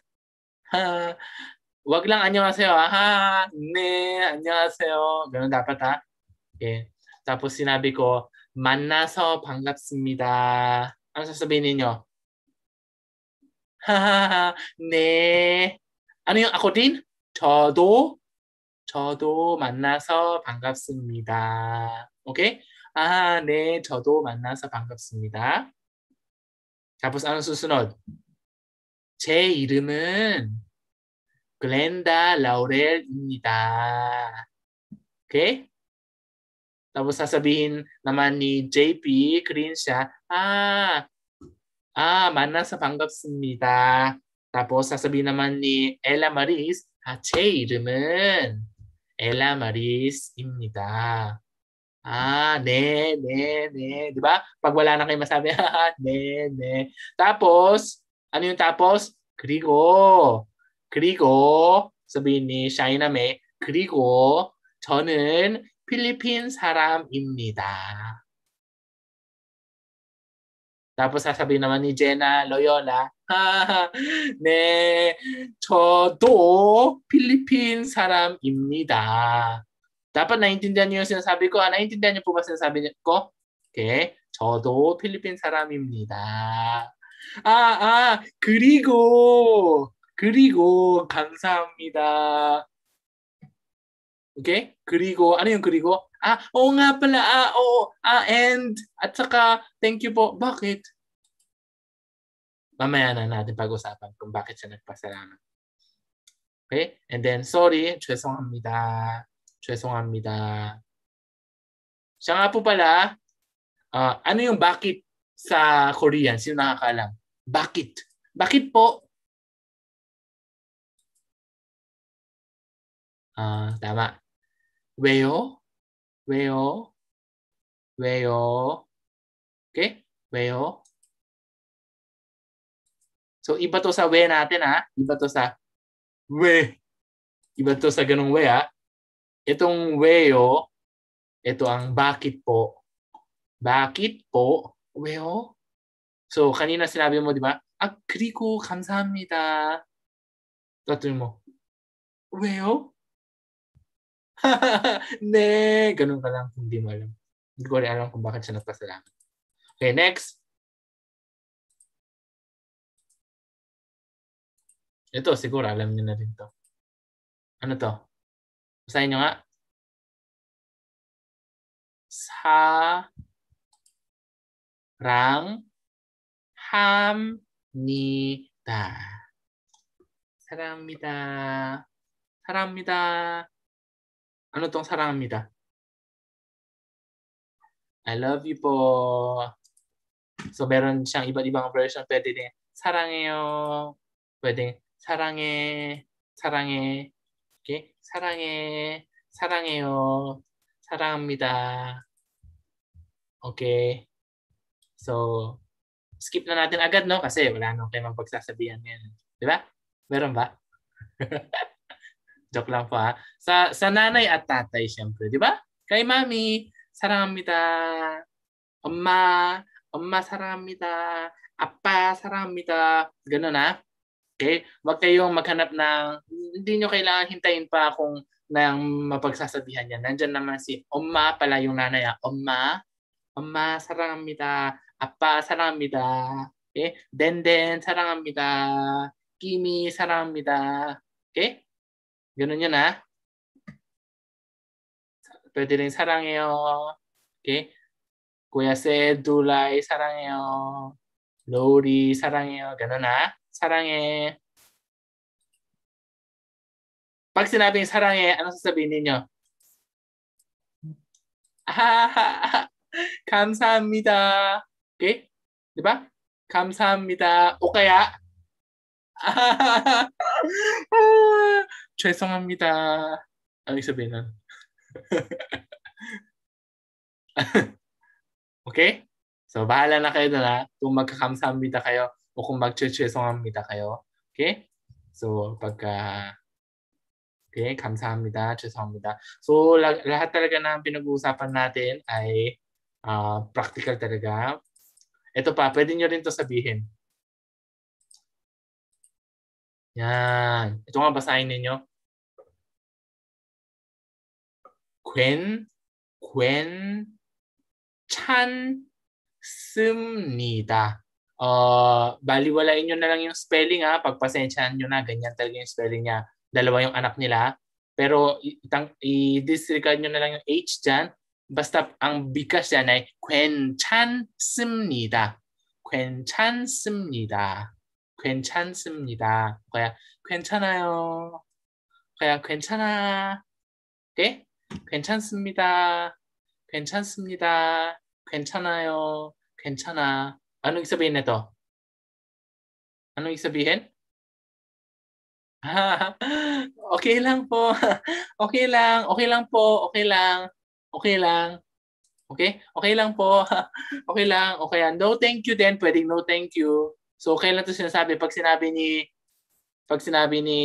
wag lang 안녕하세요. 아하, 네, 안녕하세요. 면은 나빠다. 예. Tapos sinabi ko, 만나서 반갑습니다. Ano sasabihin ninyo? 하하하, 네. Ano yung ako din? 저도, 저도 만나서 반갑습니다. 오케이? 아, 네, 저도 만나서 반갑습니다. Tapos ano susunod? 제 이름은 Glenda Laurel, Laurelita. Okay? Tapos sasabihin naman ni JP siya. ah, ah, mana sa panggap sinita. Tapos sasabihin naman ni Ella Maris, 아, 제 이름은 엘라 마리스입니다. Ah, ne, ne, ne. Di ba? Pag wala na kayo masabi, ah, ne, ne. Tapos, ano yung tapos? Grigo. 그리고 서빈이 샤이남의 그리고 저는 필리핀 사람입니다. Tapos sasabihin naman ni Jenna Loyola, 네, 저도 필리핀 사람입니다. Dapat naintindihan niyo yung sinasabi ko. Ah, naintindihan niyo po ba sinasabi ko? Okay. 저도 필리핀 사람입니다. 아, 아, 그리고 그리고 감사합니다. 오케이? 그리고 아니면 그리고 아, 오 nga 아, 오, 아, and at s thank you po. Bakit? Mamaya na natin p u s a k u t siya n a g p a a o n d then sorry, 죄송합니다. 죄송합니다. Siya nga po p uh, k i t sa Korean? Sino nakakaalam? Bakit? Bakit po? Uh, tama. Weo, weo, weo. Okay? Weo. So, iba to sa we natin ha. Iba to sa we. Iba to sa ganung we ha. Itong weo, ito ang bakit po. Bakit po? Weo? So, kanina sinabi mo, di ba? Ah, 그리고 감사합니다. Tatuloy mo. Weo? ne, ganun ka lang kung di mo alam. Hindi ko alam kung bakit siya nagpasalamat. Okay, next. Ito, siguro alam niyo na rin to. Ano to? Basahin nyo nga. Sa rang ham ni da. Saramida. Saramida. 안우동 사랑합니다. I love you, boy. 그래서 메론 샹 이번 이번 버전 베딩 사랑해요. 베딩 사랑해 사랑해 이렇게 사랑해 사랑해요 사랑합니다. Okay. So, skip na natin agad, no? Kasi wala nang kayo magpagsasabihan yan. Di ba? Meron ba? Joke lang po ha. Sa, sa nanay at tatay, siyempre, Di ba? Kay mami, saramita. Amma, amma saramita. Appa saramita. Ganun ha. Okay? Huwag kayong maghanap ng, hindi nyo kailangan hintayin pa kung nang mapagsasabihan niya. Nandiyan naman si Oma pala yung nanay. Ha? Oma, Oma saramita. Appa saramita. Okay? Denden saramita. Kimi saramita. Okay? 이거는 연아. 별들은 사랑해요. 이렇게 고야세 둘라이 사랑해요. 로을이 사랑해요. 연나 사랑해. 박스나빈 사랑해. 아나스사빈이요. 아하하하. 감사합니다. 오케이? d i 감사합니다. 오카야. 죄송합니다. 아, Isabella. okay? So, bahala na kayo na kung magkakamsahamnida kayo o kung magche-죄송합니다 kayo. Okay? So, pagka Okay, 감사합니다. 죄송합니다. So, lahat talaga na pinag-uusapan natin ay uh, practical talaga. Ito pa, pwede nyo rin to sabihin. Yan. Ito nga, basahin ninyo. 괜, 괜찮습니다. Uh, baliwalain nyo na lang yung spelling ha. Pagpasensyahan nyo na, ganyan talaga yung spelling niya. Dalawa yung anak nila. Pero itang, i-disregard nyo na lang yung H dyan. Basta ang bigas dyan ay 괜찮습니다. 괜찮습니다. 괜찮습니다. 그야 괜찮아요. 그야 괜찮아. Okay? 괜찮습니다. 괜찮습니다. 괜찮아요. 괜찮아. Ano ibig sabihin nito? Ano ibig sabihin? okay lang po. okay lang. Okay lang po. Okay lang. Okay lang. Okay? Okay lang po. okay lang. Okay. No thank you then. Pwedeng no thank you. So okay lang 'to sinasabi pag sinabi ni pag sinabi ni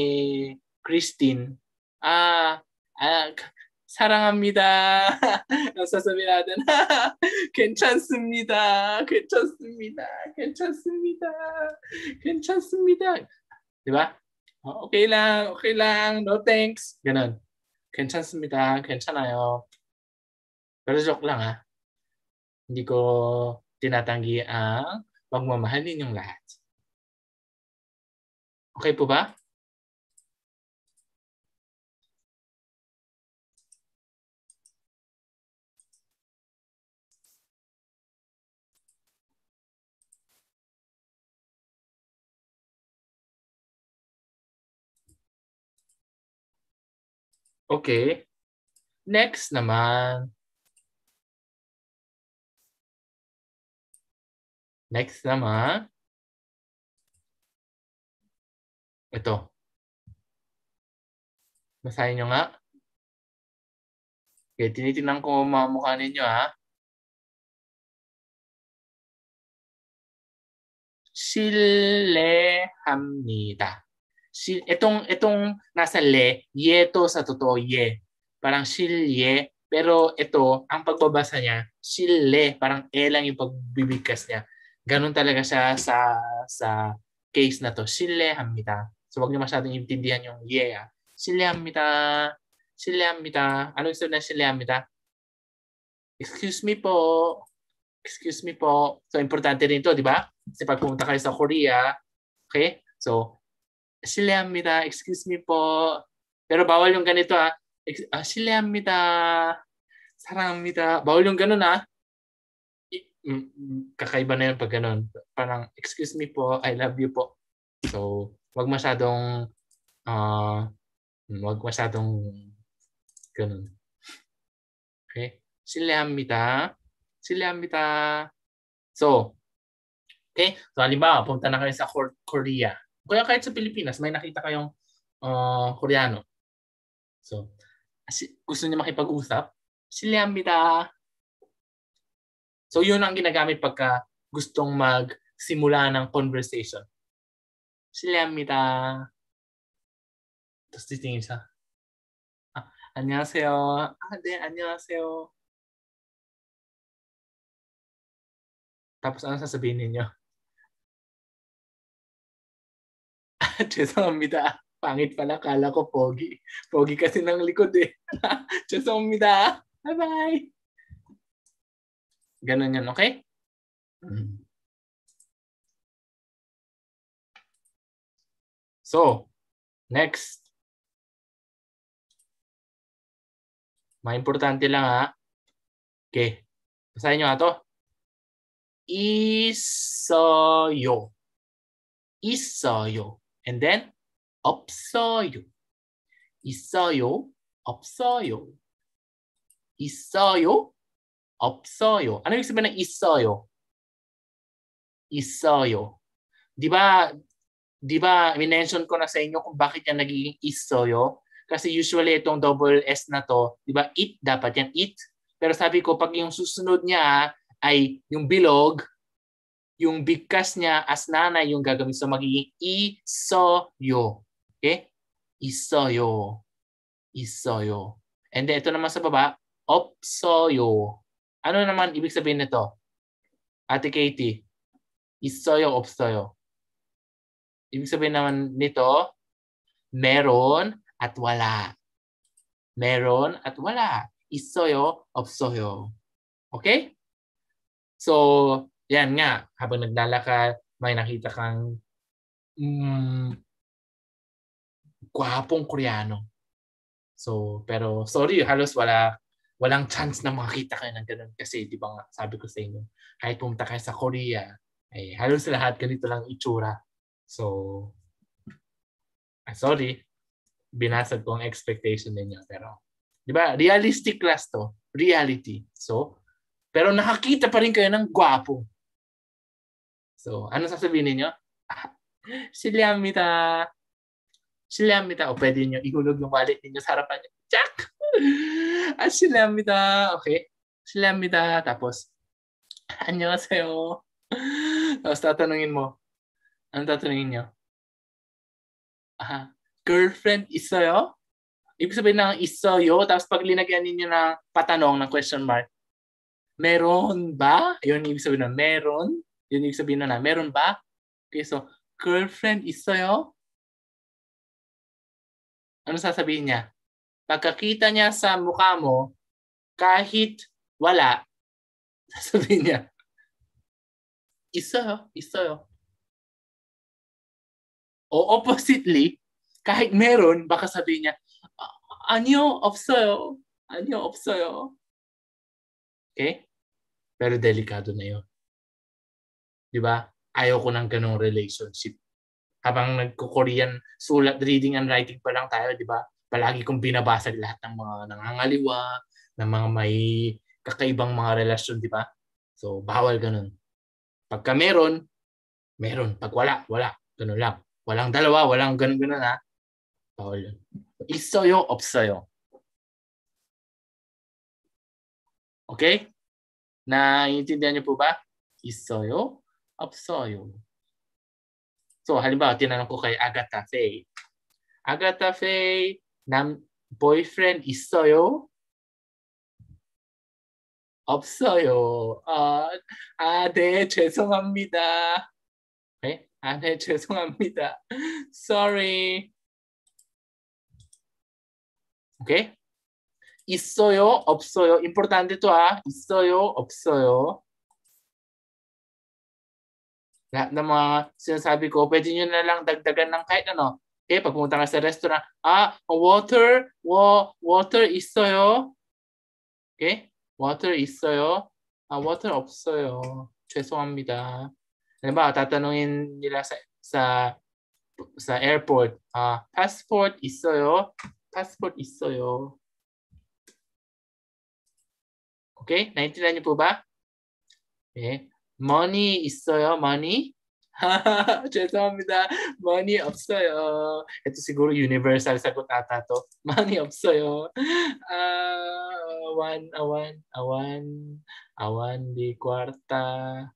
Christine, ah, uh, 사랑합니다. 여사섬이라든 괜찮습니다. 괜찮습니다. 괜찮습니다. 괜찮습니다. Di ba? Okay lang, okay lang, no thanks. Ganun. 괜찮습니다. 괜찮아요. Pero joke lang ah. Hindi ko tinatanggi ang pagmamahal ninyong lahat. Okay po ba? Okay. Next naman. Next naman. Ito. Masahin nyo nga. Okay, tinitingnan ko mga mukha ninyo ha. 실례합니다 si, etong etong nasa le, ye to sa totoo ye. Parang shilye, pero ito, ang pagbabasa niya, shille, parang e lang yung pagbibigkas niya. Ganun talaga siya sa sa case na to. Shille hamita. So wag niyo masyadong intindihan yung ye. Ah. Shille hamita. Shille hamita. Ano gusto na shille hamita? Excuse me po. Excuse me po. So importante rin to, di ba? Kasi pag pumunta kayo sa Korea, okay? So 실례합니다. excuse me po. Pero bawal yung ganito ah. 아, 실례합니다. 사랑합니다. Bawal yung ganun ah. Mm, mm, kakaiba na yun pag ganun. Parang, excuse me po, I love you po. So, wag masadong, uh, ah, mm, wag masadong ganun. Okay? 실례합니다. 실례합니다. So, okay? So, halimbawa, punta na kayo sa Korea. Kaya kahit sa Pilipinas, may nakita kayong uh, Koreano. So, gusto niya makipag-usap, silyambita. So, yun ang ginagamit pagka gustong magsimula ng conversation. Silyambita. Tapos titingin siya. Ah, 안녕하세요. Ah, 네, 안녕하세요. Tapos ano sasabihin ninyo? 죄송합니다. Pangit pala, kala ko pogi. Pogi kasi ng likod eh. 죄송합니다. Bye-bye. Ganun yan, okay? So, next. Maimportante lang ha. Okay. Basahin nyo ha to. Isayo. Isayo. And then 없어요. 있어요. 없어요. 있어요. 없어요. Ano yung sabihin ng 있어요? Issoyo. Di ba, di ba, minention ko na sa inyo kung bakit yan nagiging issoyo? Kasi usually itong double S na to, di ba, it dapat yan, it. Pero sabi ko, pag yung susunod niya ay yung bilog, yung bigkas niya as nanay yung gagamitin. So magiging isoyo. Okay? Isoyo. Isoyo. And then ito naman sa baba, opsoyo. Ano naman ibig sabihin nito? Ate Katie, isoyo, opsoyo. Ibig sabihin naman nito, meron at wala. Meron at wala. Isoyo, opsoyo. Okay? So, yan nga, habang naglalakad, may nakita kang mm, gwapong Koreano. So, pero sorry, halos wala walang chance na makita kayo ng ganun kasi di ba nga sabi ko sa inyo, kahit pumunta kayo sa Korea, eh, halos lahat ganito lang itsura. So, ah, sorry, binasag ko ang expectation ninyo. Pero, di ba, realistic class to. Reality. So, pero nakakita pa rin kayo ng gwapo. So, ano sasabihin ninyo? Silamita. Silamita. O pwede nyo ihulog yung wallet ninyo sa harapan nyo. Jack! At ah, silamita. Okay. Silamita. Tapos, anyo sa'yo. Tapos tatanungin mo. Ano tatanungin nyo? Aha. Girlfriend is sa'yo? Ibig sabihin ng is Tapos pag linagyan ninyo ng patanong ng question mark, meron ba? Yun ibig sabihin na meron yun yung sabihin na na, meron ba? Okay, so, girlfriend 있어요? Ano sasabihin niya? Pagkakita niya sa mukha mo, kahit wala, sasabihin niya, 있어요, 있어요. O oppositely, kahit meron, baka sabihin niya, anyo, 없어요. anyo, 없어요. Okay? Pero delikado na yun. 'di ba? Ayaw ko ng ganong relationship. Habang nagko-Korean sulat reading and writing pa lang tayo, 'di ba? Palagi kong binabasa lahat ng mga nangangaliwa, ng mga may kakaibang mga relasyon, 'di ba? So bawal ganun. Pagka meron, meron. Pag wala, wala. Ganun lang. Walang dalawa, walang ganun-ganun ha. Bawal yun. Isayo, opsayo. Okay? Naiintindihan niyo po ba? Isayo, 없어요. So, halimbawa, tinanong ko kay Agatha Faye. Agatha Faye, nam boyfriend 있어요? 없어요. 아, 아, 네, 죄송합니다. 네? 아, 네, 죄송합니다. Sorry. 오케이? Okay? 있어요? 없어요? Importante to, ah. 있어요? 없어요? Lahat ng mga sinasabi ko, pwede nyo na lang dagdagan ng kahit ano. Okay, eh, pag pumunta ka sa restaurant, ah, water, wa, water isoyo. Okay? Water isoyo. Ah, water 없어요. 죄송합니다. ba, tatanungin nila sa, sa sa airport. Ah, passport 있어요. passport 있어요. Okay? Naintindihan niyo po ba? Okay. Eh, 많이 있어요. 많이? 죄송합니다. 많이 없어요. Itu siguro universal sagot ata to. Money 없어요. Uh, awan, awan, awan, awan di kwarta.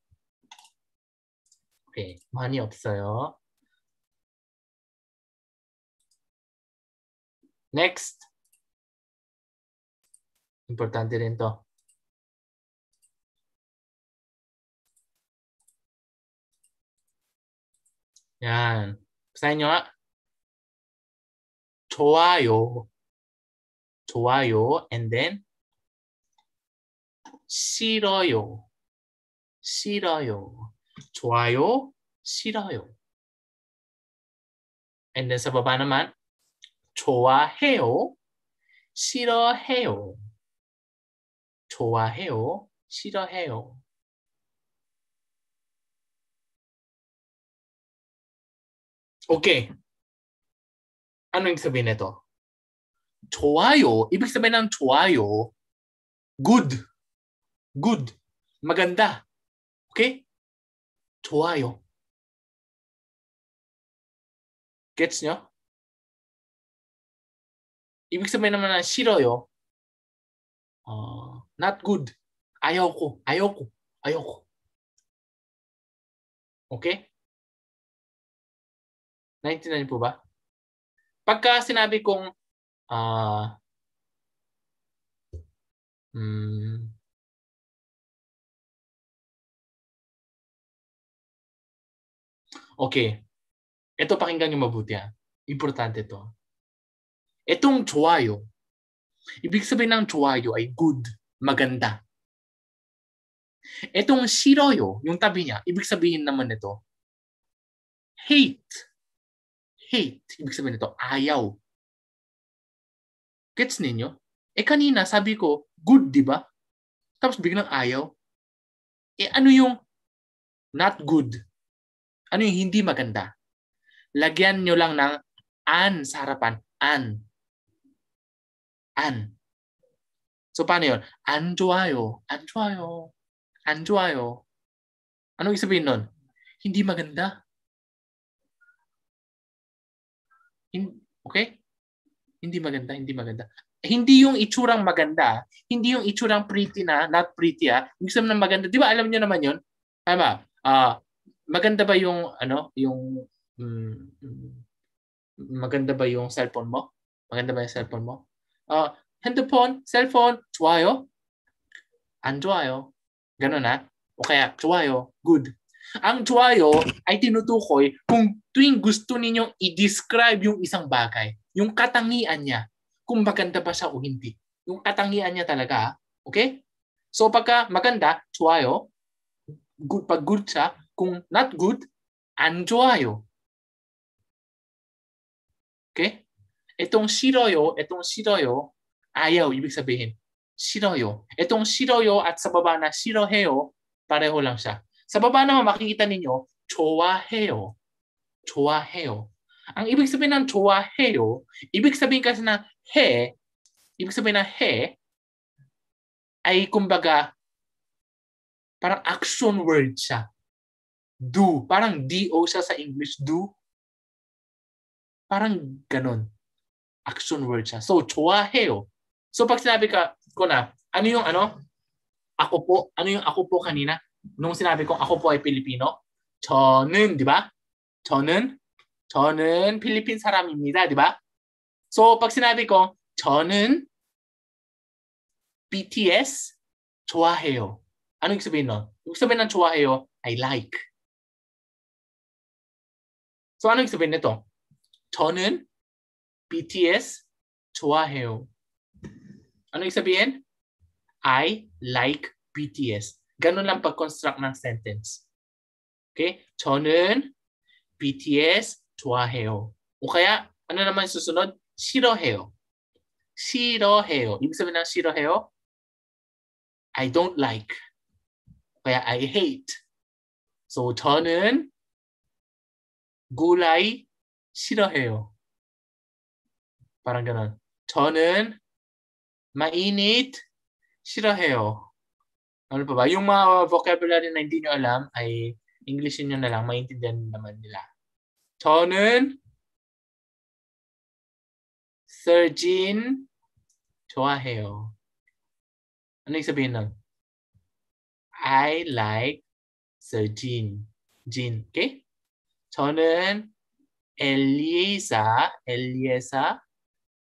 Okay, money 없어요. Next. Importante rin to. Yan. Sa inyo ha? 좋아요. 좋아요. And then 싫어요. 싫어요. 좋아요. 싫어요. And then sa baba naman, 좋아해요. 싫어해요. 좋아해요. 싫어해요. Okay. Ano yung sabihin nito? Chuayo, ibig sabihin ng chuayo, good. Good. Maganda. Okay? Chuayo. Gets nyo? Ibig sabihin naman ng shiroyo, uh, not good. Ayaw ko. Ayaw ko. Ayaw ko. Okay? Naintindihan niyo po ba? Pagka sinabi kong uh, mm, Okay. Ito pakinggan niyo mabuti ha. Ah. Importante to. Itong chuwayo, ibig sabihin ng chuwayo ay good, maganda. Itong shiroyo, yung tabi niya, ibig sabihin naman nito, hate hate, ibig sabihin nito, ayaw. Gets ninyo? Eh kanina, sabi ko, good, di ba? Tapos biglang ayaw. Eh ano yung not good? Ano yung hindi maganda? Lagyan nyo lang ng an sa harapan. An. An. So paano yun? An 좋아요. An 좋아요. An 좋아요. Anong isabihin nun? Hindi maganda. Okay? Hindi maganda, hindi maganda. Hindi yung itsurang maganda, hindi yung itsurang pretty na, not pretty ah. Ibig sabihin maganda, di ba alam niyo naman yun? Tama. Ah, uh, maganda ba yung ano, yung mm, maganda ba yung cellphone mo? Maganda ba yung cellphone mo? Ah, uh, 핸드폰, cellphone, 좋아요? 안 좋아요. Ganun na. Ah. O kaya, 좋아요, good. Ang twayo ay tinutukoy kung tuwing gusto ninyong i-describe yung isang bagay, yung katangian niya, kung maganda ba siya o hindi. Yung katangian niya talaga. Ah. Okay? So pagka maganda, twayo. Good, pag good siya, kung not good, anjoayo. Okay? Itong siroyo, itong siroyo, ayaw, ibig sabihin. Siroyo. Itong siroyo at sa baba na siroheo, pareho lang siya. Sa baba naman makikita ninyo, Choaheo. Choaheo. Ang ibig sabihin ng Choaheo, ibig sabihin kasi na he, ibig sabihin na he, ay kumbaga, parang action word siya. Do. Parang D-O siya sa English. Do. Parang ganon. Action word siya. So, Choaheo. So, pag sinabi ka ko na, ano yung ano? Ako po, ano yung ako po kanina? nung sinabi kong ako po ay Pilipino, 저는, di ba? 저는, 저는 필리핀 사람입니다, di ba? So, pag sinabi ko, 저는 BTS 좋아해요. Ano ibig sabihin nun? Ibig s a b h i n ng 좋아해요, I like. So, ano ibig s a b h i n nito? 저는 BTS 좋아해요. Ano i b i s a b h i n I like BTS. Ganun lang pag-construct ng sentence. Okay? 저는 BTS 좋아해요. O kaya, ano naman susunod? 싫어해요. 싫어해요. i sabihin ng 싫어해요? I don't like. Kaya I hate. So, 저는 gulay 싫어해요. Parang ganun. 저는 mainit 싫어해요. ano pa ba? Yung mga vocabulary na hindi nyo alam ay Englishin nyo na lang, maintindihan naman nila. Tonen, Sergin, Choaheo. Ano yung sabihin nun? I like Sergin. Jin, okay? 저는 엘리에사, 엘리에사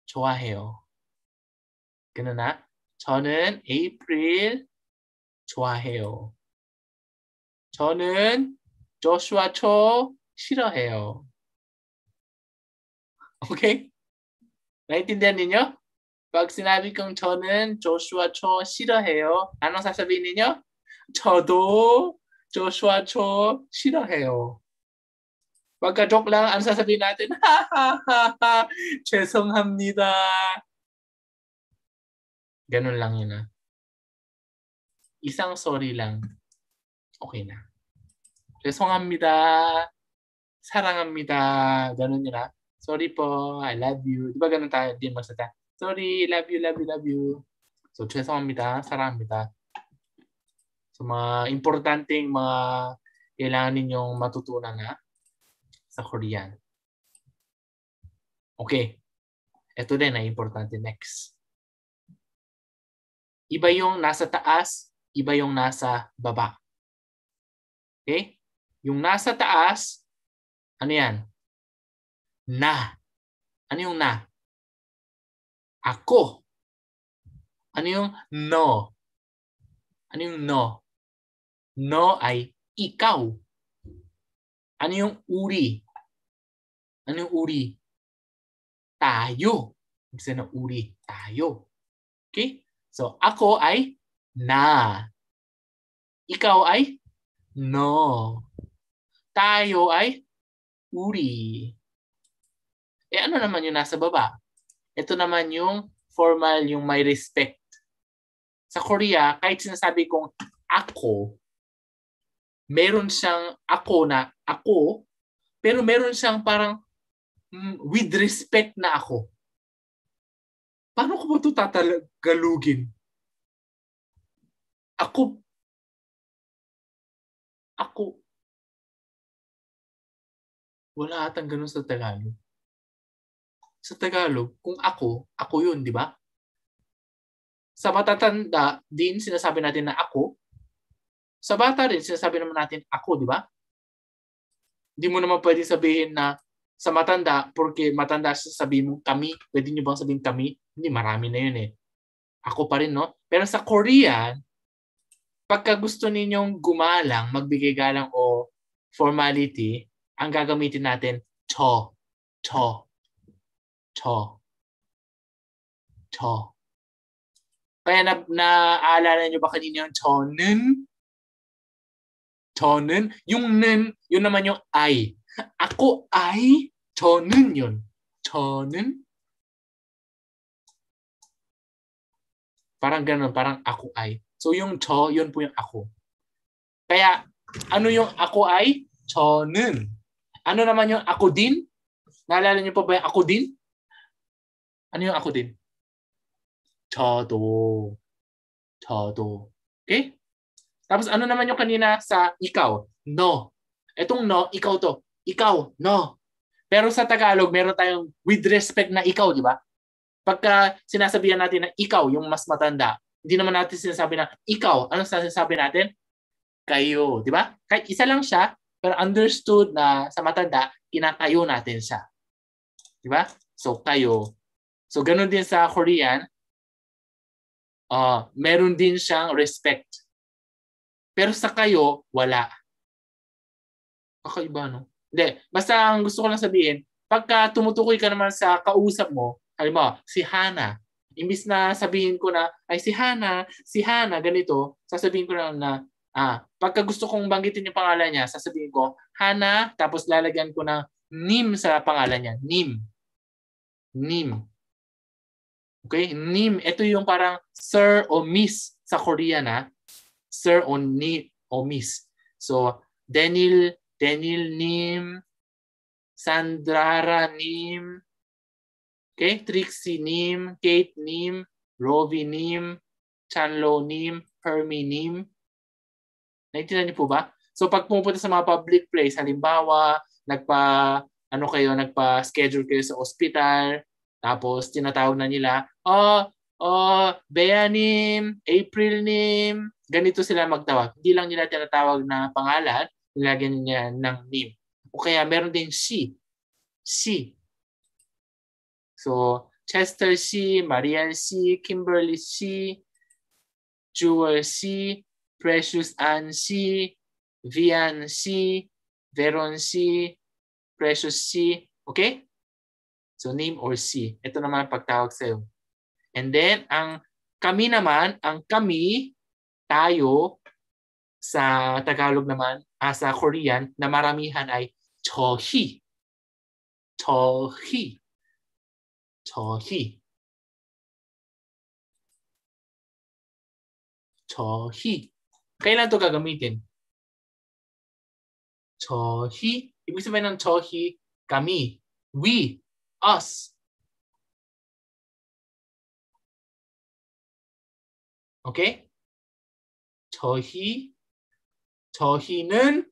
좋아해요. 그러나 저는 에이프릴 좋아해요. 저는 조슈아 초 싫어해요. 오케이? 나이틴데는요? 박스나비콩 저는 조슈아 초 싫어해요. 아노사사비는요? 저도 조슈아 초 싫어해요. 와가족랑 안사사비나든 하하하하 죄송합니다. ganun isang sorry lang, okay na. 죄송합니다. 사랑합니다. Ganun yun Sorry po. I love you. Di ba ganun tayo din magsata? Sorry. Love you, love you, love you. So, 죄송합니다. 사랑합니다. So, mga importanteng mga kailangan ninyong matutunan na sa Korean. Okay. Ito din ay importante next. Iba yung nasa taas iba yung nasa baba. Okay? Yung nasa taas, ano yan? Na. Ano yung na? Ako. Ano yung no? Ano yung no? No ay ikaw. Ano yung uri? Ano yung uri? Tayo. Ibig na uri, tayo. Okay? So, ako ay na. Ikaw ay no. Tayo ay uri. Eh ano naman yung nasa baba? Ito naman yung formal, yung may respect. Sa Korea, kahit sinasabi kong ako, meron siyang ako na ako, pero meron siyang parang mm, with respect na ako. Paano ko ba ito tatagalugin? Ako. Ako. Wala atang ganun sa Tagalog. Sa Tagalog, kung ako, ako yun, di ba? Sa matatanda din, sinasabi natin na ako. Sa bata rin, sinasabi naman natin ako, di ba? Hindi mo naman pwede sabihin na sa matanda, porque matanda sabihin mo kami, pwede nyo bang sabihin kami? Hindi, marami na yun eh. Ako pa rin, no? Pero sa Korean, Pagka gusto ninyong gumalang, magbigay galang o formality, ang gagamitin natin, to, to, to, to. Kaya na, naaalala nyo ba kanina yung tonen? Tonen? Yung nen, yun naman yung I. Ako ay tonen yun. Tonen? Parang ganun, parang ako ay. So yung cho, yun po yung ako. Kaya ano yung ako ay? Chonen. Ano naman yung ako din? Naalala niyo pa ba yung ako din? Ano yung ako din? cho cho do. Okay? Tapos ano naman yung kanina sa ikaw? No. Etong no, ikaw to. Ikaw, no. Pero sa Tagalog, meron tayong with respect na ikaw, di ba? Pagka sinasabihan natin na ikaw, yung mas matanda, hindi naman natin sinasabi na ikaw, ano sinasabi natin? Kayo, di ba? Kahit isa lang siya, pero understood na sa matanda, kinakayo natin siya. Di ba? So, kayo. So, ganun din sa Korean, uh, meron din siyang respect. Pero sa kayo, wala. Kakaiba, no? Hindi. Basta ang gusto ko lang sabihin, pagka tumutukoy ka naman sa kausap mo, halimbawa, si Hana, Imbis na sabihin ko na, ay si Hana, si Hana, ganito, sasabihin ko na, na ah, pagka gusto kong banggitin yung pangalan niya, sasabihin ko, Hana, tapos lalagyan ko na Nim sa pangalan niya. Nim. Nim. Okay? Nim. Ito yung parang sir o miss sa Korean ha. Sir o, ni, o miss. So, Daniel, Daniel Nim, Sandra Nim, Okay? Trixie Nim, Kate Nim, Rovi Nim, Chanlo Nim, Hermie Nim. Naintindihan niyo po ba? So pag pumunta sa mga public place, halimbawa, nagpa ano kayo, nagpa-schedule kayo sa ospital, tapos tinatawag na nila, oh, oh, Bea Nim, April Nim, ganito sila magtawag. Hindi lang nila tinatawag na pangalan, nilagyan niya ng name. O kaya meron din she. She. So Chester C, Marielle C, Kimberly C, Jewel C, Precious Ann C, Vian C, Veron C, Precious C. Okay? So name or C. Ito naman ang pagtawag sa'yo. And then, ang kami naman, ang kami, tayo, sa Tagalog naman, ah, sa Korean, na maramihan ay chohi. Chohi. 저희 저희 kailan to gagamitin? Chohi. Ibig sabihin ng chohi, kami. We. Us. Okay? 저희, 저희는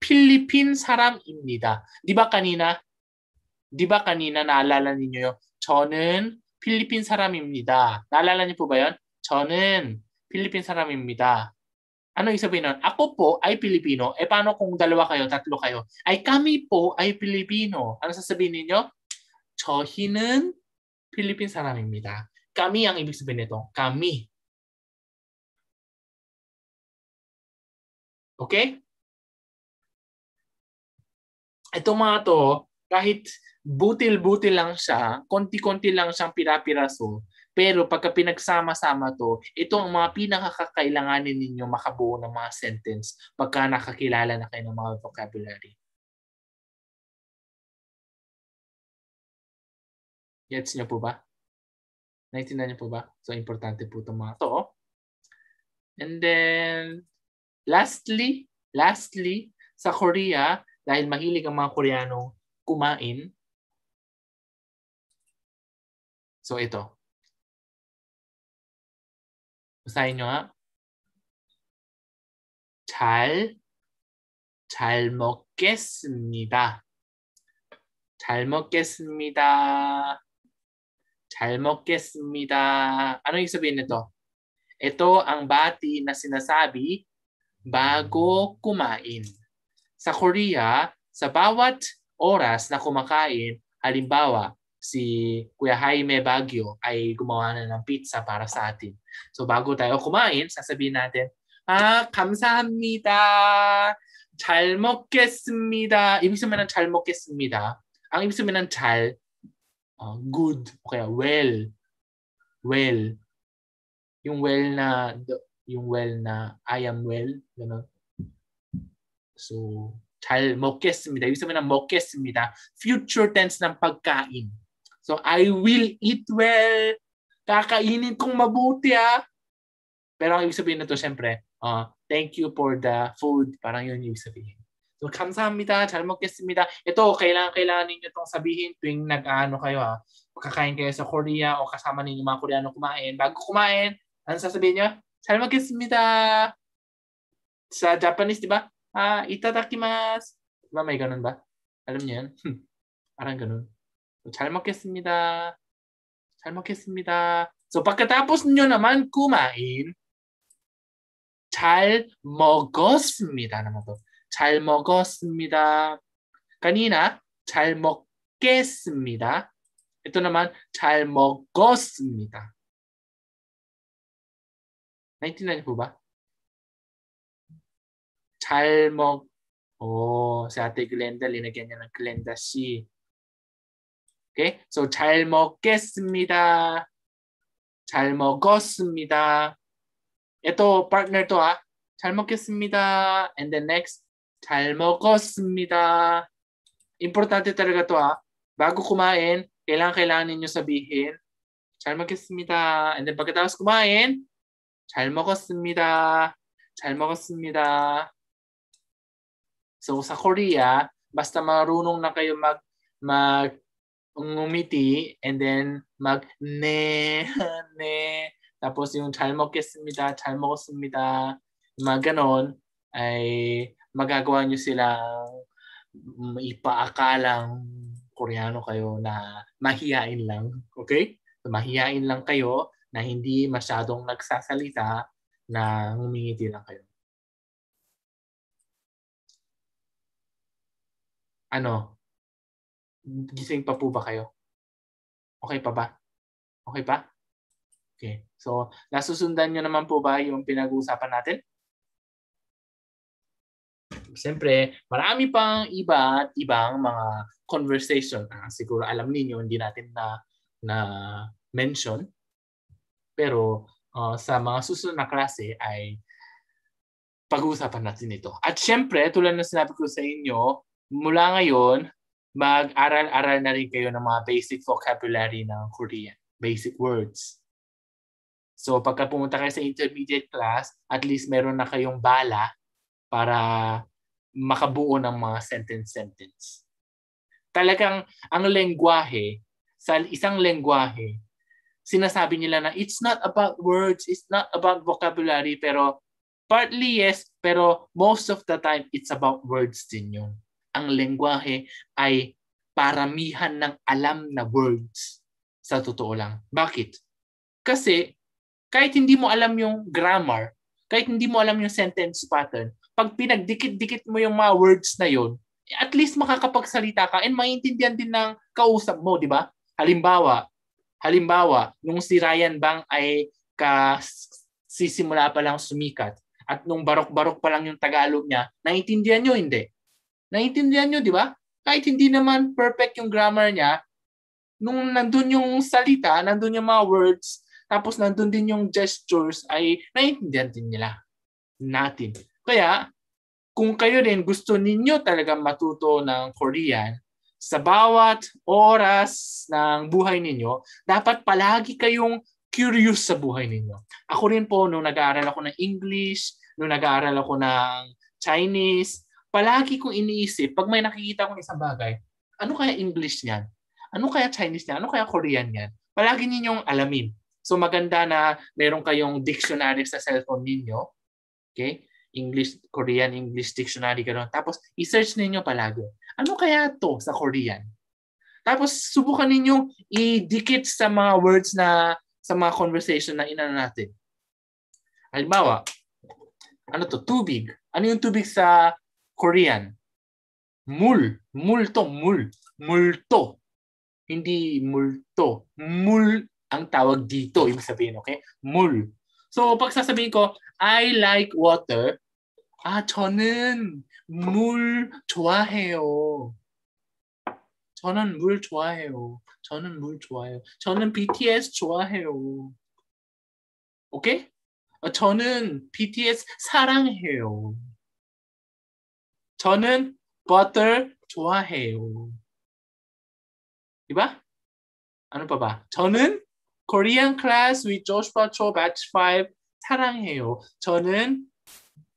필리핀 사람입니다. Di ba kanina, Di ba kanina naalala ninyo 'yo? 저는 필리핀 사람입니다. Naalala niyo po ba yun? 저는 필리핀 사람입니다. Ano yung sabihin nun? Ako po ay Pilipino. E paano kung dalawa kayo, tatlo kayo? Ay kami po ay Pilipino. Ano sasabihin ninyo? 저희는 필리핀 사람입니다. Kami ang ibig sabihin nito. Kami. Okay? Ito mga to, kahit butil-butil lang siya, konti-konti lang siyang pirapiraso, pero pagka pinagsama-sama to, ito ang mga pinakakailanganin ninyo makabuo ng mga sentence pagka nakakilala na kayo ng mga vocabulary. Gets niyo po ba? Naintindihan niyo po ba? So, importante po itong mga to. And then, lastly, lastly, sa Korea, dahil mahilig ang mga Koreano kumain, So ito. Basahin nyo nga. 잘, 잘 먹겠습니다. 잘 먹겠습니다. 잘 먹겠습니다. Ano yung sabihin nito? Ito ang bati na sinasabi bago kumain. Sa Korea, sa bawat oras na kumakain, halimbawa, si Kuya Jaime Baguio ay gumawa na ng pizza para sa atin. So bago tayo kumain, sasabihin natin, Ah, 감사합니다. 잘 먹겠습니다. 입이 쓰면 잘 먹겠습니다. ibig sabihin 쓰면 잘, uh, good, kaya well, well. Yung well na, yung well na, I am well, ganun. So, 잘 먹겠습니다. ibig sabihin ng 먹겠습니다. Future tense ng pagkain. So, I will eat well. Kakainin kong mabuti, ha? Pero ang ibig sabihin na to, syempre, uh, thank you for the food. Parang yun yung sabihin. So, kamsahamnida, charmokkesimida. Ito, kailangan, kailangan ninyo itong sabihin tuwing nag-ano kayo, ha. Kakain kayo sa Korea o kasama ninyo mga Koreano kumain. Bago kumain, ano sasabihin nyo? Charmokkesimida. Sa Japanese, di ba? Ah, itadakimasu. Diba may ganun ba? Alam niyo yan? Hmm. Parang ganun. 잘 먹겠습니다. 잘 먹겠습니다. So pagkatapos nyo naman kumain, 잘 먹었습니다. 나만 더. 잘 먹었습니다. Kanina, 잘 먹겠습니다. Ito naman, 잘 먹었습니다. 나인티나인 후바. 잘 먹, 오, sa ate Glenda, linagyan niya ng Glenda C. Okay? So 잘 먹겠습니다. 잘 먹었습니다. 또 partner 또아 잘 먹겠습니다. And then e x t 잘 먹었습니다. Importante talaga to ah. Bago kumain, kailangan kailangan ninyo sabihin tal m k 잘 s 겠 m i 다 And a then pagkatapos kumain, tal makosimita 잘 먹었습니다. 잘먹 m 습니다 So sa Korea, basta marunong na kayo mag mag ngumiti and then mag ne ne tapos yung 잘 먹겠습니다 잘 먹었습니다 mga ganon ay magagawa nyo silang mm, ipaakalang Koreano kayo na mahihain lang. Okay? So, mahihain lang kayo na hindi masyadong nagsasalita na ngumingiti lang kayo. Ano? gising pa po ba kayo? Okay pa ba? Okay pa? Okay. So, nasusundan nyo naman po ba yung pinag-uusapan natin? Siyempre, marami pang iba ibang mga conversation na siguro alam niyo hindi natin na na mention. Pero uh, sa mga susunod na klase ay pag-uusapan natin ito. At siyempre, tulad na sinabi ko sa inyo, mula ngayon, mag-aral-aral na rin kayo ng mga basic vocabulary ng Korean, basic words. So pagka pumunta kayo sa intermediate class, at least meron na kayong bala para makabuo ng mga sentence-sentence. Talagang ang lengguwahe, sa isang lengguwahe, sinasabi nila na it's not about words, it's not about vocabulary, pero partly yes, pero most of the time it's about words din yung ang lengguwahe ay paramihan ng alam na words sa totoo lang. Bakit? Kasi kahit hindi mo alam yung grammar, kahit hindi mo alam yung sentence pattern, pag pinagdikit-dikit mo yung mga words na yon, at least makakapagsalita ka and maintindihan din ng kausap mo, di ba? Halimbawa, halimbawa, nung si Ryan Bang ay ka sisimula pa lang sumikat at nung barok-barok pa lang yung Tagalog niya, naintindihan nyo hindi? Naintindihan nyo, di ba? Kahit hindi naman perfect yung grammar niya, nung nandun yung salita, nandun yung mga words, tapos nandun din yung gestures, ay naiintindihan din nila natin. Kaya, kung kayo rin gusto ninyo talaga matuto ng Korean, sa bawat oras ng buhay ninyo, dapat palagi kayong curious sa buhay ninyo. Ako rin po, nung nag-aaral ako ng English, nung nag-aaral ako ng Chinese, palagi kong iniisip, pag may nakikita kong isang bagay, ano kaya English niyan? Ano kaya Chinese niyan? Ano kaya Korean niyan? Palagi ninyong alamin. So maganda na meron kayong dictionary sa cellphone ninyo. Okay? English, Korean, English dictionary, gano'n. Tapos, i-search ninyo palagi. Ano kaya to sa Korean? Tapos, subukan ninyong i-dikit sa mga words na, sa mga conversation na ina natin. Halimbawa, ano to, tubig. Ano yung tubig sa Korean. 물, multo, mul, multo. Hindi multo. Mul ang tawag dito, ibig sabihin, okay? Mul. So, pag sasabihin ko, I like water, 아, 저는 물 좋아해요. 저는 물 좋아해요. 저는 물 좋아해요. 저는 BTS 좋아해요. 오케이? 저는 BTS 사랑해요. 저는 butter 좋아해요. 이봐? 안 봐봐. 저는 Korean class with Joshua Cho batch 5 사랑해요. 저는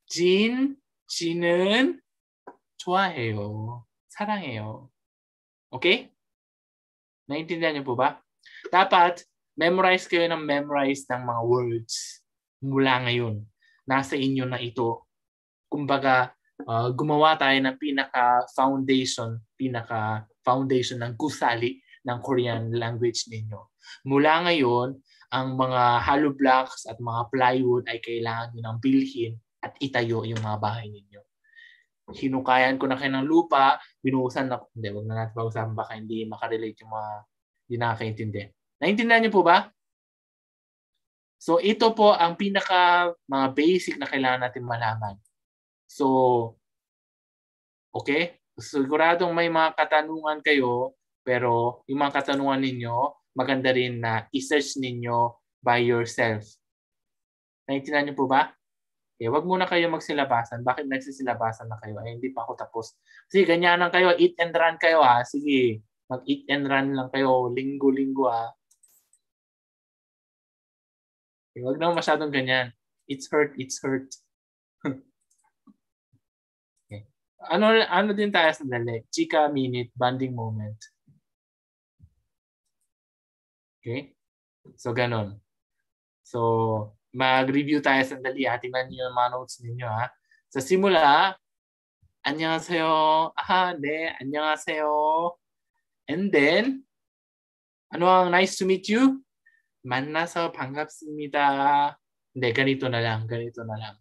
진, 진은 좋아해요. 사랑해요. 오케이? 19단위 봐봐. Dapat memorize kayo ng memorize ng mga words mula ngayon. Nasa inyo na ito. Kumbaga, uh, gumawa tayo ng pinaka-foundation, pinaka-foundation ng kusali ng Korean language ninyo. Mula ngayon, ang mga hollow blocks at mga plywood ay kailangan nyo ng bilhin at itayo yung mga bahay ninyo. Hinukayan ko na kayo ng lupa, binuhusan na, hindi, wag na natin pag-usapan baka hindi makarelate yung mga hindi nakakaintindi. Naintindihan niyo po ba? So ito po ang pinaka mga basic na kailangan natin malaman. So, okay? Siguradong may mga katanungan kayo, pero yung mga katanungan ninyo, maganda rin na i-search ninyo by yourself. Naintindihan niyo po ba? Okay, wag muna kayo magsilabasan. Bakit nagsisilabasan na kayo? Ay, eh, hindi pa ako tapos. Sige, ganyan lang kayo. Eat and run kayo ha. Sige, mag-eat and run lang kayo. Linggo-linggo ha. Okay, wag na masyadong ganyan. It's hurt, it's hurt. ano, ano din tayo sa dali? Chika minute, bonding moment. Okay? So, ganun. So, mag-review tayo sa sandali. Hatiman niyo yung mga notes ninyo ha. Sa simula, 안녕하세요. Ah, ne, 안녕하세요. And then, ano ang nice to meet you? 만나서 반갑습니다. Hindi, ganito na lang, ganito na lang.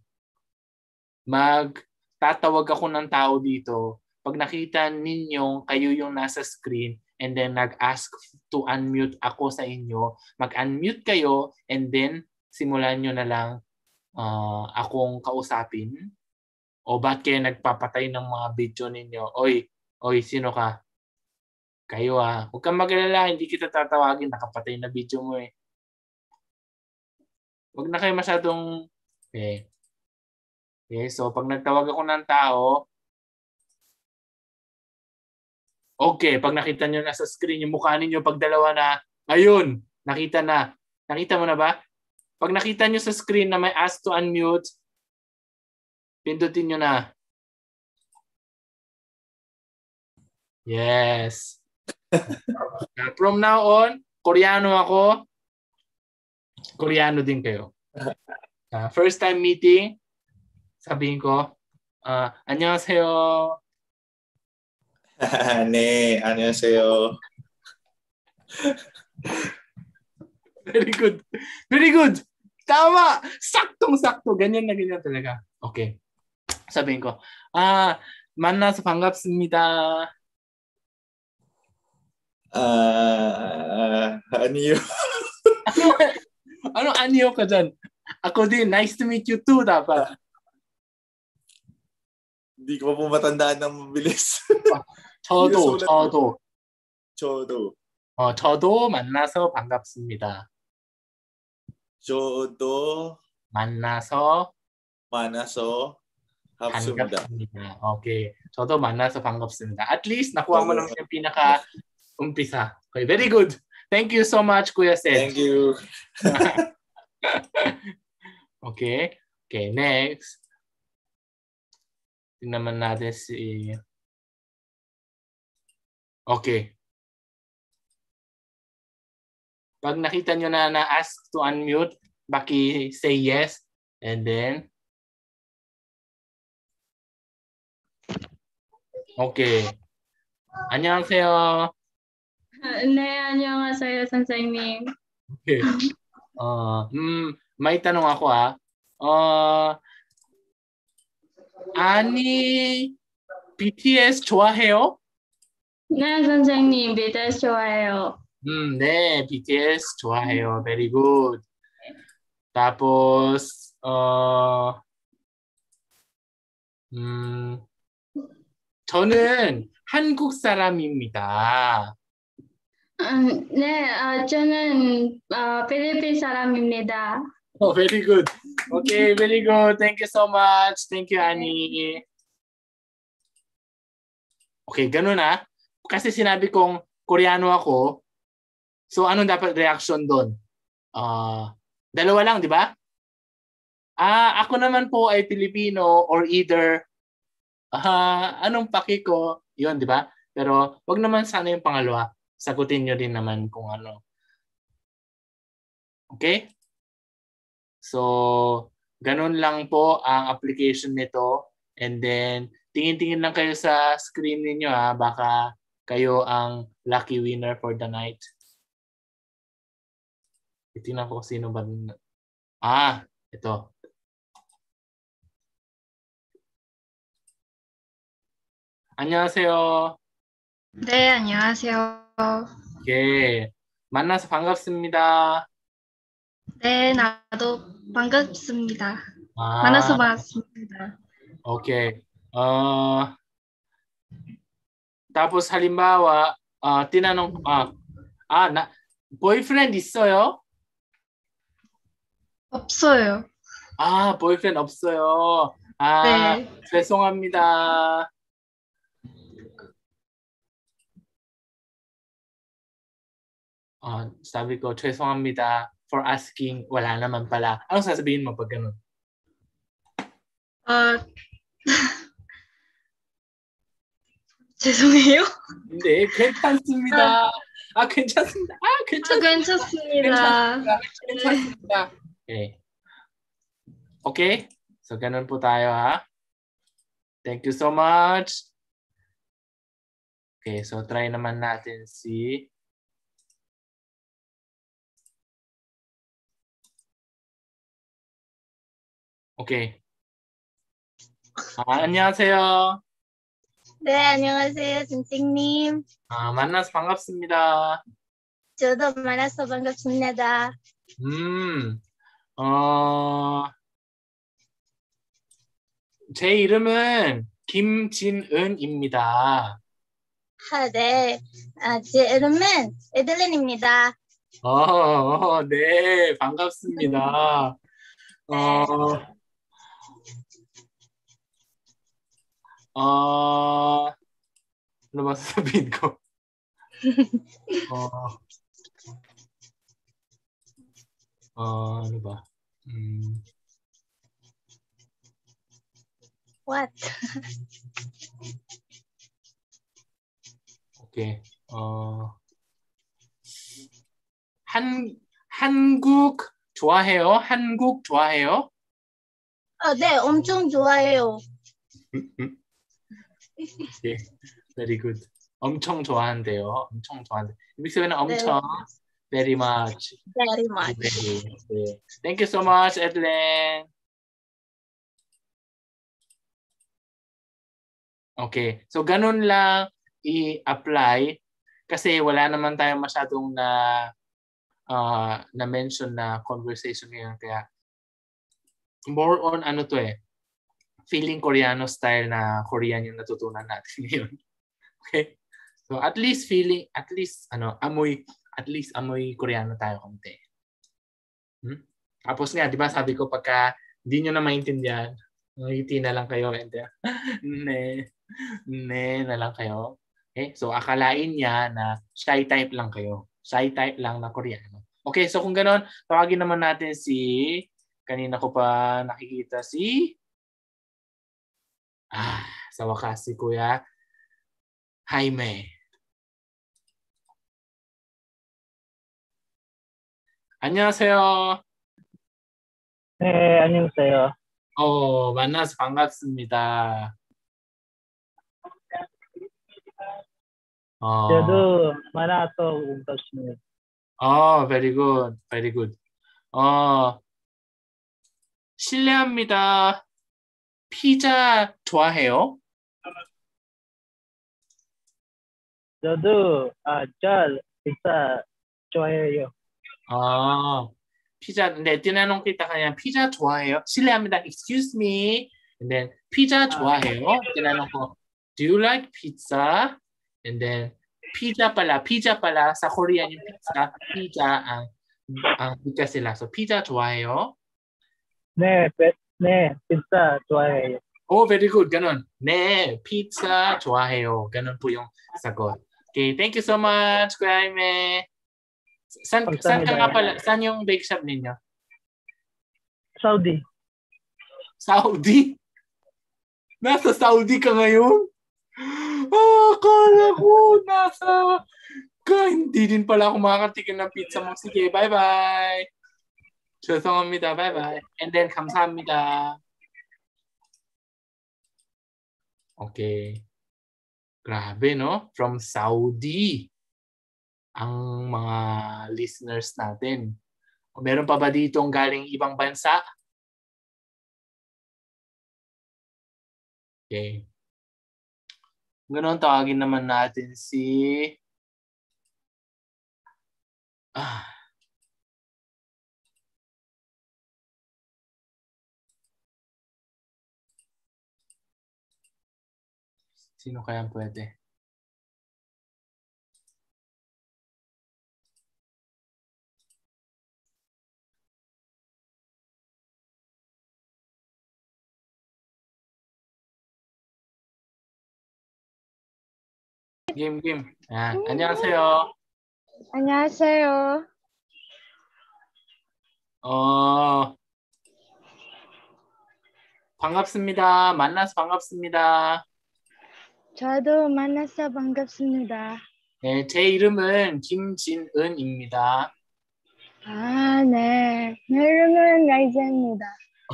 Mag, tatawag ako ng tao dito. Pag nakita ninyong kayo yung nasa screen, and then nag-ask to unmute ako sa inyo, mag-unmute kayo, and then simulan nyo na lang uh, akong kausapin. O ba't kayo nagpapatay ng mga video ninyo? Oy, oy, sino ka? Kayo ah. Huwag kang magalala, hindi kita tatawagin. Nakapatay na video mo eh. Huwag na kayo masyadong... Okay. Eh, Okay, so pag nagtawag ako ng tao, okay, pag nakita nyo na sa screen yung mukha ninyo pag dalawa na, ayun, nakita na. Nakita mo na ba? Pag nakita nyo sa screen na may ask to unmute, pindutin nyo na. Yes. From now on, Koreano ako. Koreano din kayo. Uh, first time meeting, 사비인거 아, 안녕하세요. 네, 안녕하세요. Very good. Very good. Tama. Saktong-sakto. Ganyan na ganyan talaga. Okay. Sabihin ko, ah, 만나서 반갑습니다. 아, 아니요. ano, 아니요 ka dyan? Ako din, nice to meet you too dapat. Hindi ko pa po matandaan ng mabilis. Todo, todo. Todo. 저 o 저도. 저도. 어, 저도 만나서 반 a 습니다 저도 만나서 만나서 반갑습니다. 반갑습니다. Okay. 저도 만나서 반갑습니다. At least nakuha mo lang yung pinaka umpisa. very good. Thank you so much, Kuya t h a n k you. okay. Okay, next. Tingnan naman natin si... Okay. Pag nakita nyo na na-ask to unmute, baki say yes. And then... Okay. 안녕하세요. 네, 안녕하세요, 선생님. Okay. Uh, mm, may tanong ako ah. Uh, 아니 BTS 좋아해요? 네 선생님 BTS 좋아해요. 음, 네 BTS 좋아해요. Very good. t a p 어 음, 저는 한국 사람입니다. 음, 네, 어, 저는 어, 필리핀 사람입니다. Oh, very good. Okay, very good. Thank you so much. Thank you, Annie. Okay, ganun na. Ah. Kasi sinabi kong Koreano ako, so anong dapat reaction doon? Uh, dalawa lang, di ba? Ah, ako naman po ay Pilipino or either uh, anong paki ko, yun, di ba? Pero wag naman sana yung pangalawa. Sagutin nyo din naman kung ano. Okay? So, ganun lang po ang application nito. And then, tingin-tingin lang kayo sa screen ninyo ha. Baka kayo ang lucky winner for the night. Titingnan ko sino ba. Ah, ito. 안녕하세요. 네, 안녕하세요. 예, 만나서 반갑습니다. 네, 나도 반갑습니다. 아, 만나서 반갑습니다. 오케이. 어, tapos halimbawa, uh, tinanong, uh, ah, na, boyfriend 있어요? 없어요. 아, boyfriend 없어요. 아, 네. 죄송합니다. 아, sabi ko, 죄송합니다. for asking, wala naman pala. Ano sasabihin mo pag gano'n? Uh, 죄송해요. 네, 괜찮습니다. 아, 괜찮습니다. 아, 괜찮습니다. 아, 괜찮습니다. 괜찮습니다. 네. Okay. So, ganun po tayo ha. Thank you so much. Okay, so try naman natin si 오케이. 아, 안녕하세요. 네, 안녕하세요, 선생님. 아, 만나서 반갑습니다. 저도 만나서 반갑습니다. 음, 어, 제 이름은 김진은입니다. 아, 네. 아, 제 이름은 에들린입니다. 어, 어 네, 반갑습니다. 네. 어, Uh, ano ba sasabihin ko? uh, uh, ano ba? Mm. What? okay. 어, 한, 한국 좋아해요? 한국 좋아해요? 아, 네, 엄청 좋아해요. 음, 음. 예, very good. 엄청 좋아한대요. 엄청 좋아한대. 믹스맨은 엄청 very much. Very much. Very, 네. Thank you so much, Edlen. Okay. So, ganun lang i-apply kasi wala naman tayong masyadong na uh, ah, na mention na conversation ngayon kaya more on ano to eh feeling Koreano style na Korean yung natutunan natin ngayon. okay? So at least feeling, at least ano, amoy, at least amoy Koreano tayo konti. Hmm? Tapos nga, di ba sabi ko pagka hindi nyo na maintindihan, ngiti na lang kayo and then, ne, ne na lang kayo. Okay? So akalain niya na shy type lang kayo. Shy type lang na Koreano. Okay, so kung ganun, tawagin naman natin si kanina ko pa nakikita si Ah, sa wakas si Kuya Jaime. 안녕하세요. 네, 안녕하세요. 어, 만나서 반갑습니다. 어. 저도 만나서 반갑습니다. 어, very good, very good. 어, 실례합니다. 피자 좋아해요? 저도 아, 잘 피자 좋아해요. 아, 피자. 근데 디나는 있다 그냥 피자 좋아해요. 실례합니다. Excuse me. And then 피자 좋아해요. 디나는 Do you like pizza? And then pizza pala, pizza pala sa Korean yung pizza, pizza ang ang pizza sila. So pizza 좋아해요? 네, Ne, pizza, chuahayo. Oh, very good. Ganon. 네, 피자 좋아해요. Ganon po yung Okay, thank you so much, Kuya Jaime. San, saan ka nga pala? San yung bake shop ninyo? Saudi. Saudi? Nasa Saudi ka ngayon? Ah, akala ko nasa... Ka, hindi din pala ako makakatikin ng pizza mo. Sige, bye-bye! 죄송합니다. Bye bye. And then 감사합니다. Okay. Grabe, no? From Saudi ang mga listeners natin. O meron pa ba dito galing ibang bansa? Okay. Ganun tawagin naman natin si... Ah, Sino k a y a pwede? 김, 김. 아, 안녕하세요. 안녕하세요. 어, 반갑습니다. 만나서 반갑습니다. 저도 만나서 반갑습니다. 네, 제 이름은 김진은입니다. 아, 네. 내 이름은 라이즈입니다.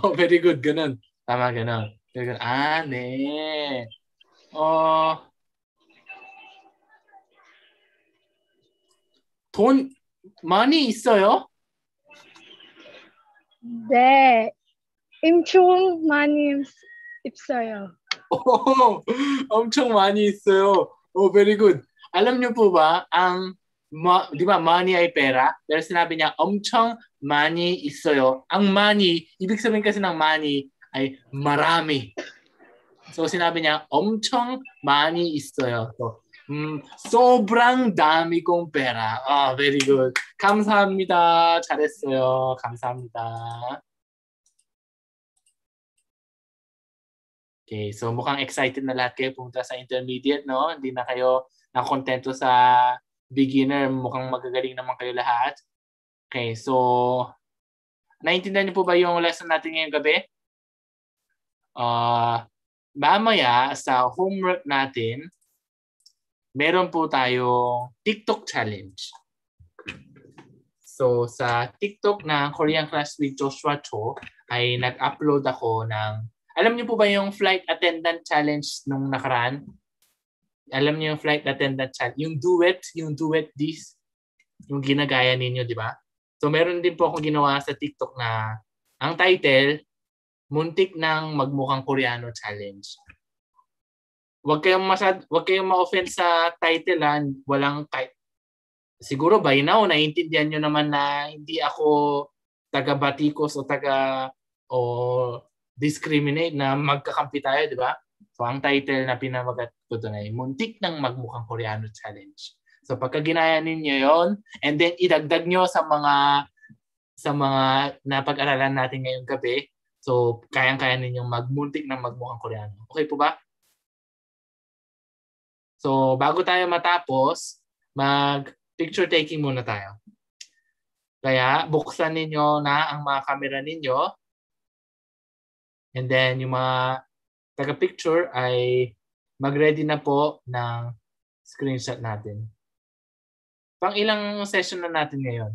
어, very good. 그는 남아게는. 그는 아, 네. 어. 돈 많이 있어요? 네. 임충 많이 있어요. 엄청 많이 있어요. Oh, very good. Alam niyo po ba ang ma, di ba money ay pera? Pero sinabi niya 엄청 많이 있어요. Ang money, ibig sabihin kasi ng money ay marami. So sinabi niya 엄청 많이 있어요. So, 음, 소브랑 다미공 베라. 아, very good. 감사합니다. 잘했어요. 감사합니다. Okay, so mukhang excited na lahat kayo pumunta sa intermediate, no? Hindi na kayo nakontento sa beginner. Mukhang magagaling naman kayo lahat. Okay, so naiintindihan niyo po ba yung lesson natin ngayong gabi? Uh, mamaya sa homework natin, meron po tayong TikTok challenge. So sa TikTok ng Korean Class with Joshua Cho ay nag-upload ako ng alam niyo po ba yung flight attendant challenge nung nakaraan? Alam niyo yung flight attendant challenge? Yung duet, yung duet this, yung ginagaya ninyo, di ba? So meron din po akong ginawa sa TikTok na ang title, Muntik ng Magmukhang Koreano Challenge. Huwag kayong masad, wag kayong ma-offend sa title ha. Ah. Walang kahit, siguro by now naiintindihan niyo naman na hindi ako taga Batikos o taga o discriminate na magkakampi tayo, di ba? So ang title na pinamagat ko doon ay Muntik ng Magmukhang Koreano Challenge. So pagka ginaya ninyo yon and then idagdag nyo sa mga sa mga napag-aralan natin ngayong gabi, so kayang-kaya ninyong magmuntik ng magmukhang Koreano. Okay po ba? So bago tayo matapos, mag picture taking muna tayo. Kaya buksan ninyo na ang mga camera ninyo And then yung mga taga-picture ay mag-ready na po ng screenshot natin. Pang ilang session na natin ngayon?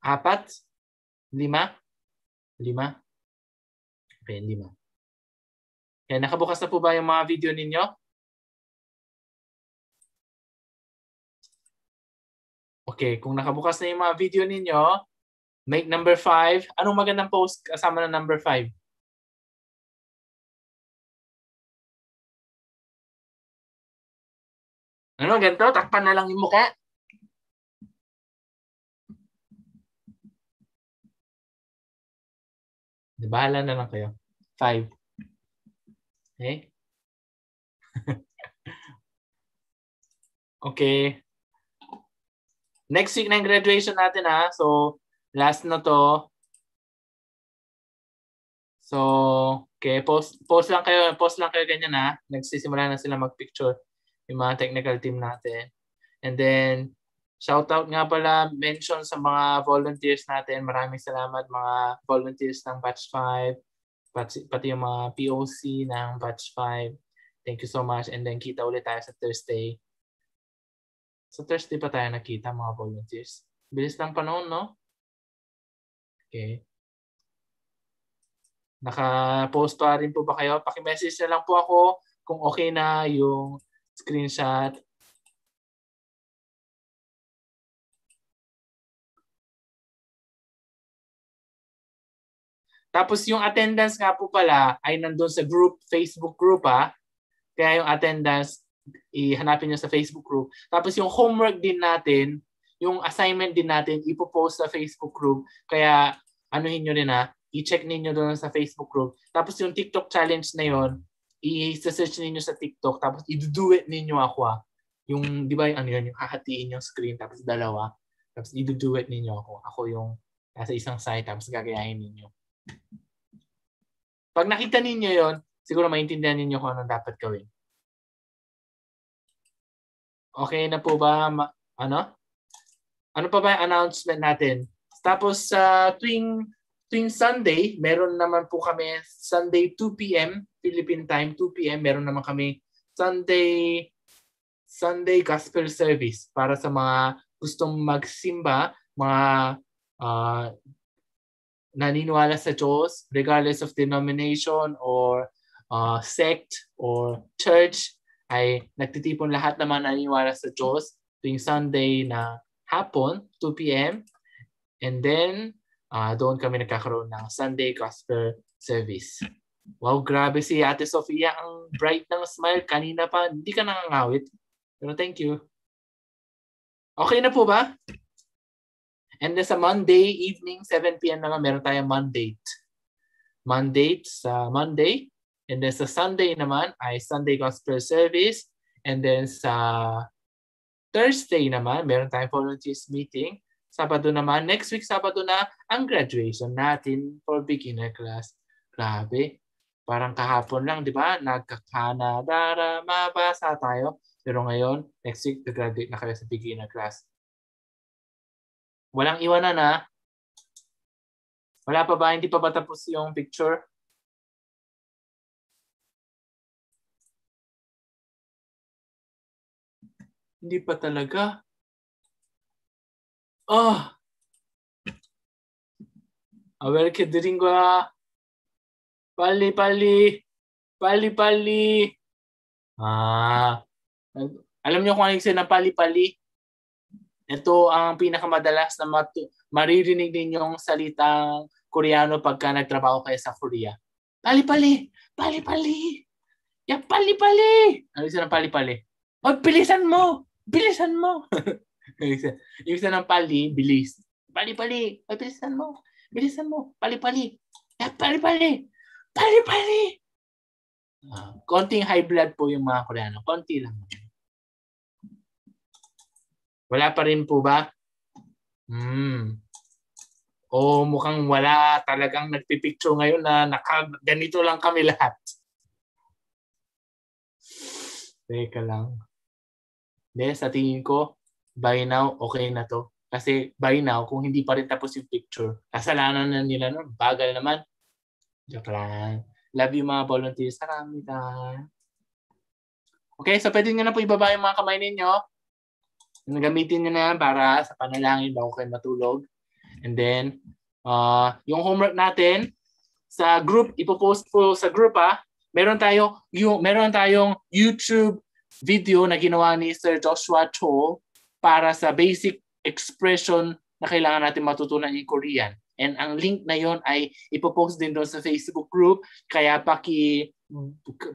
Apat? Lima? Lima? Okay, lima. Okay, nakabukas na po ba yung mga video ninyo? Okay, kung nakabukas na yung mga video ninyo, make number 5. Anong magandang post kasama ng number 5? Ano, ganito? Takpan na lang yung mukha. Bahala na lang kayo. Five. Okay? okay. Next week na yung graduation natin ha. So, last na to. So, okay. Post, post lang kayo. Post lang kayo ganyan ha. Nagsisimula na sila magpicture. picture yung mga technical team natin. And then, shout out nga pala, mention sa mga volunteers natin. Maraming salamat mga volunteers ng Batch 5, pati, pati yung mga POC ng Batch 5. Thank you so much. And then, kita ulit tayo sa Thursday. Sa Thursday pa tayo nakita mga volunteers. Bilis ng panahon, no? Okay. Naka-post pa rin po ba kayo? Paki-message na lang po ako kung okay na yung Screenshot. Tapos yung attendance nga po pala ay nandun sa group, Facebook group ah. Kaya yung attendance, ihanapin nyo sa Facebook group. Tapos yung homework din natin, yung assignment din natin, ipopost sa Facebook group. Kaya anuhin nyo rin ha, ah. i-check ninyo doon sa Facebook group. Tapos yung TikTok challenge na yon i-search ninyo sa TikTok tapos i-do it ninyo ako ah. Yung, di ba yung ano yun, yung hahatiin yung screen tapos dalawa. Tapos i-do it ninyo ako. Ako yung nasa isang side tapos gagayahin ninyo. Pag nakita ninyo yon siguro maintindihan ninyo kung anong dapat gawin. Okay na po ba? Ma- ano? Ano pa ba yung announcement natin? Tapos sa uh, tuwing Tuwing Sunday, meron naman po kami Sunday 2 p.m. Philippine time 2 p.m. Meron naman kami Sunday Sunday gospel service para sa mga gustong magsimba, mga uh, naniniwala sa Diyos regardless of denomination or uh, sect or church ay nagtitipon lahat naman naniniwala sa Diyos tuwing Sunday na hapon, 2 p.m. And then Uh, doon kami nagkakaroon ng Sunday Gospel Service. Wow, grabe si Ate Sofia. Ang bright ng smile kanina pa. Hindi ka nangangawit. Pero thank you. Okay na po ba? And then sa Monday evening, 7 p.m. naman, meron tayong mandate. Mandate sa Monday. And then sa Sunday naman ay Sunday Gospel Service. And then sa Thursday naman, meron tayong volunteers meeting. Sabado naman, next week Sabado na ang graduation natin for beginner class. Grabe. Parang kahapon lang, di ba? Nagkakana, dara, mabasa tayo. Pero ngayon, next week, graduate na kayo sa beginner class. Walang iwanan na. Wala pa ba? Hindi pa ba tapos yung picture? Hindi pa talaga. Oh. Ah. A ver che diringola. Ah. Palli, palli. Palli, palli. Ah. Alam niyo kung ano yung ng pali-pali? Ito ang pinakamadalas na matu- maririnig ninyong salitang Koreano pagka nagtrabaho kayo sa Korea. Pali-pali! Pali-pali! Ya, pali-pali! Ano yung ng pali-pali? Oh, bilisan mo! Bilisan mo! Ibig sa ng pali, bilis. Pali-pali. Ay, bilisan mo. Bilisan mo. Pali-pali. Pali-pali. Eh, Pali-pali. Uh, ah, konting high blood po yung mga Koreano. Konti lang. Wala pa rin po ba? Hmm. O oh, mukhang wala talagang nagpipicture ngayon na naka, ganito lang kami lahat. Teka lang. Hindi, sa tingin ko, by now, okay na to. Kasi by now, kung hindi pa rin tapos yung picture, kasalanan na nila nun. Bagal naman. Joke lang. Love you mga volunteers. Saramita. Okay, so pwede nyo na po ibaba yung mga kamay ninyo. Nagamitin nyo na para sa panalangin bago kayo matulog. And then, uh, yung homework natin, sa group, ipopost po sa group ah, meron tayo yung meron tayong YouTube video na ginawa ni Sir Joshua Cho para sa basic expression na kailangan natin matutunan in Korean. And ang link na yon ay ipopost din doon sa Facebook group. Kaya paki,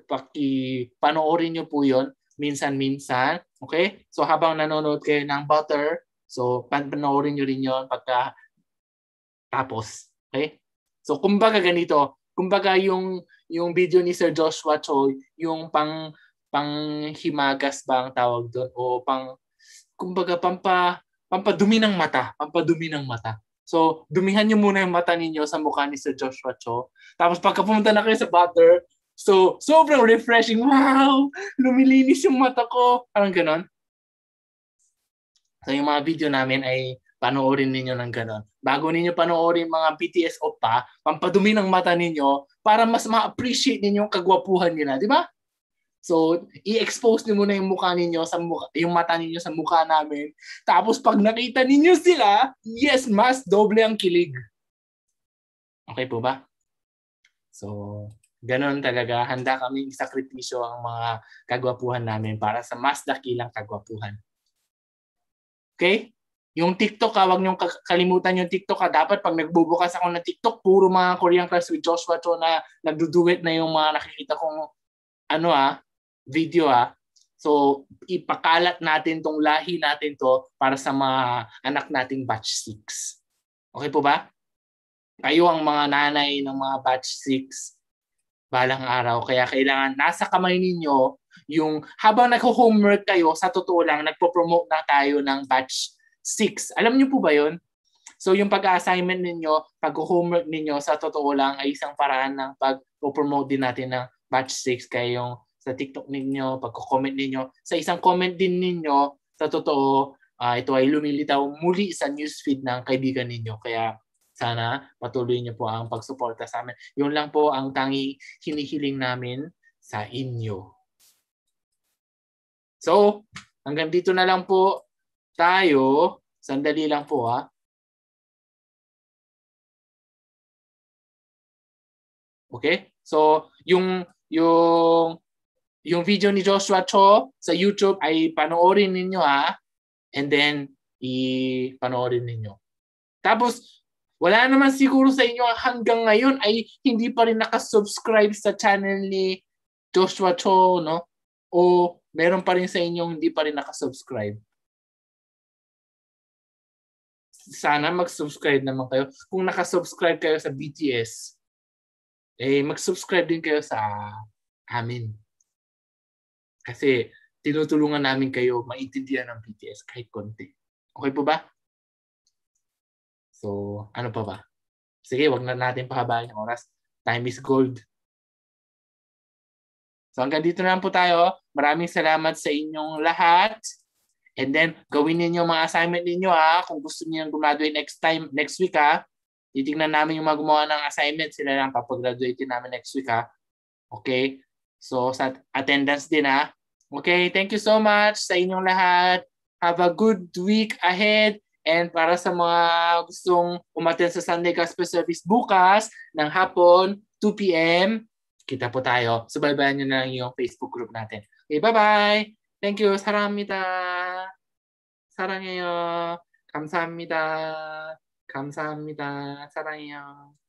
paki panoorin nyo po yon minsan-minsan. Okay? So habang nanonood kayo ng Butter, so panoorin nyo rin yon pagka tapos. Okay? So kumbaga ganito, kumbaga yung yung video ni Sir Joshua Choi, yung pang pang himagas ba ang tawag doon o pang kumbaga pampa pampadumi ng mata, pampadumi ng mata. So, dumihan niyo muna yung mata ninyo sa mukha ni Sir Joshua Cho. Tapos pagka pumunta na kayo sa butter, so sobrang refreshing. Wow! Lumilinis yung mata ko. Parang ganon. So, yung mga video namin ay panoorin ninyo ng ganon. Bago ninyo panoorin mga BTS Oppa, pa, pampadumi ng mata ninyo para mas ma-appreciate ninyo yung kagwapuhan nila. Di ba? So, i-expose niyo muna yung mukha ninyo sa mukha, yung mata ninyo sa mukha namin. Tapos pag nakita ninyo sila, yes, mas doble ang kilig. Okay po ba? So, ganun talaga. Handa kami isakripisyo ang mga kagwapuhan namin para sa mas dakilang kagwapuhan. Okay? Yung TikTok, ha, ah, wag niyong kalimutan yung TikTok. Ha. Ah. Dapat pag nagbubukas ako ng TikTok, puro mga Korean class with Joshua to na nagduduet na yung mga nakikita kong ano ah, video ah. So ipakalat natin tong lahi natin to para sa mga anak nating batch 6. Okay po ba? Kayo ang mga nanay ng mga batch 6 balang araw. Kaya kailangan nasa kamay ninyo yung habang nagho-homework kayo, sa totoo lang, nagpo-promote na tayo ng batch 6. Alam niyo po ba yon? So yung pag-assignment ninyo, pag-homework ninyo, sa totoo lang ay isang paraan ng pag-promote din natin ng batch 6 kayong sa TikTok ninyo, pagko-comment ninyo. Sa isang comment din ninyo, sa totoo, uh, ito ay lumilitaw muli sa newsfeed ng kaibigan ninyo. Kaya sana patuloy niyo po ang pagsuporta sa amin. Yun lang po ang tangi hinihiling namin sa inyo. So, hanggang dito na lang po tayo. Sandali lang po ha. Okay? So, yung yung yung video ni Joshua Cho sa YouTube ay panoorin ninyo ha. And then, i-panoorin ninyo. Tapos, wala naman siguro sa inyo hanggang ngayon ay hindi pa rin nakasubscribe sa channel ni Joshua Cho, no? O meron pa rin sa inyo hindi pa rin nakasubscribe. Sana mag-subscribe naman kayo. Kung nakasubscribe kayo sa BTS, eh mag-subscribe din kayo sa amin. Kasi tinutulungan namin kayo maintindihan ng BTS kahit konti. Okay po ba? So, ano pa ba? Sige, wag na natin pahabain ang oras. Time is gold. So hanggang dito na lang po tayo. Maraming salamat sa inyong lahat. And then, gawin ninyo mga assignment ninyo ha. Kung gusto niyo graduate next time, next week ha. Titignan namin yung mga gumawa ng assignment. Sila lang kapag papagraduate namin next week ha. Okay? So sa attendance din ha. Okay, thank you so much sa inyong lahat. Have a good week ahead. And para sa mga gustong umaten sa Sunday Gospel Service bukas ng hapon, 2 p.m., kita po tayo. Subaybayan nyo na lang yung Facebook group natin. Okay, bye-bye! Thank you! Saramita! 사랑해요. 감사합니다. 감사합니다. 사랑해요.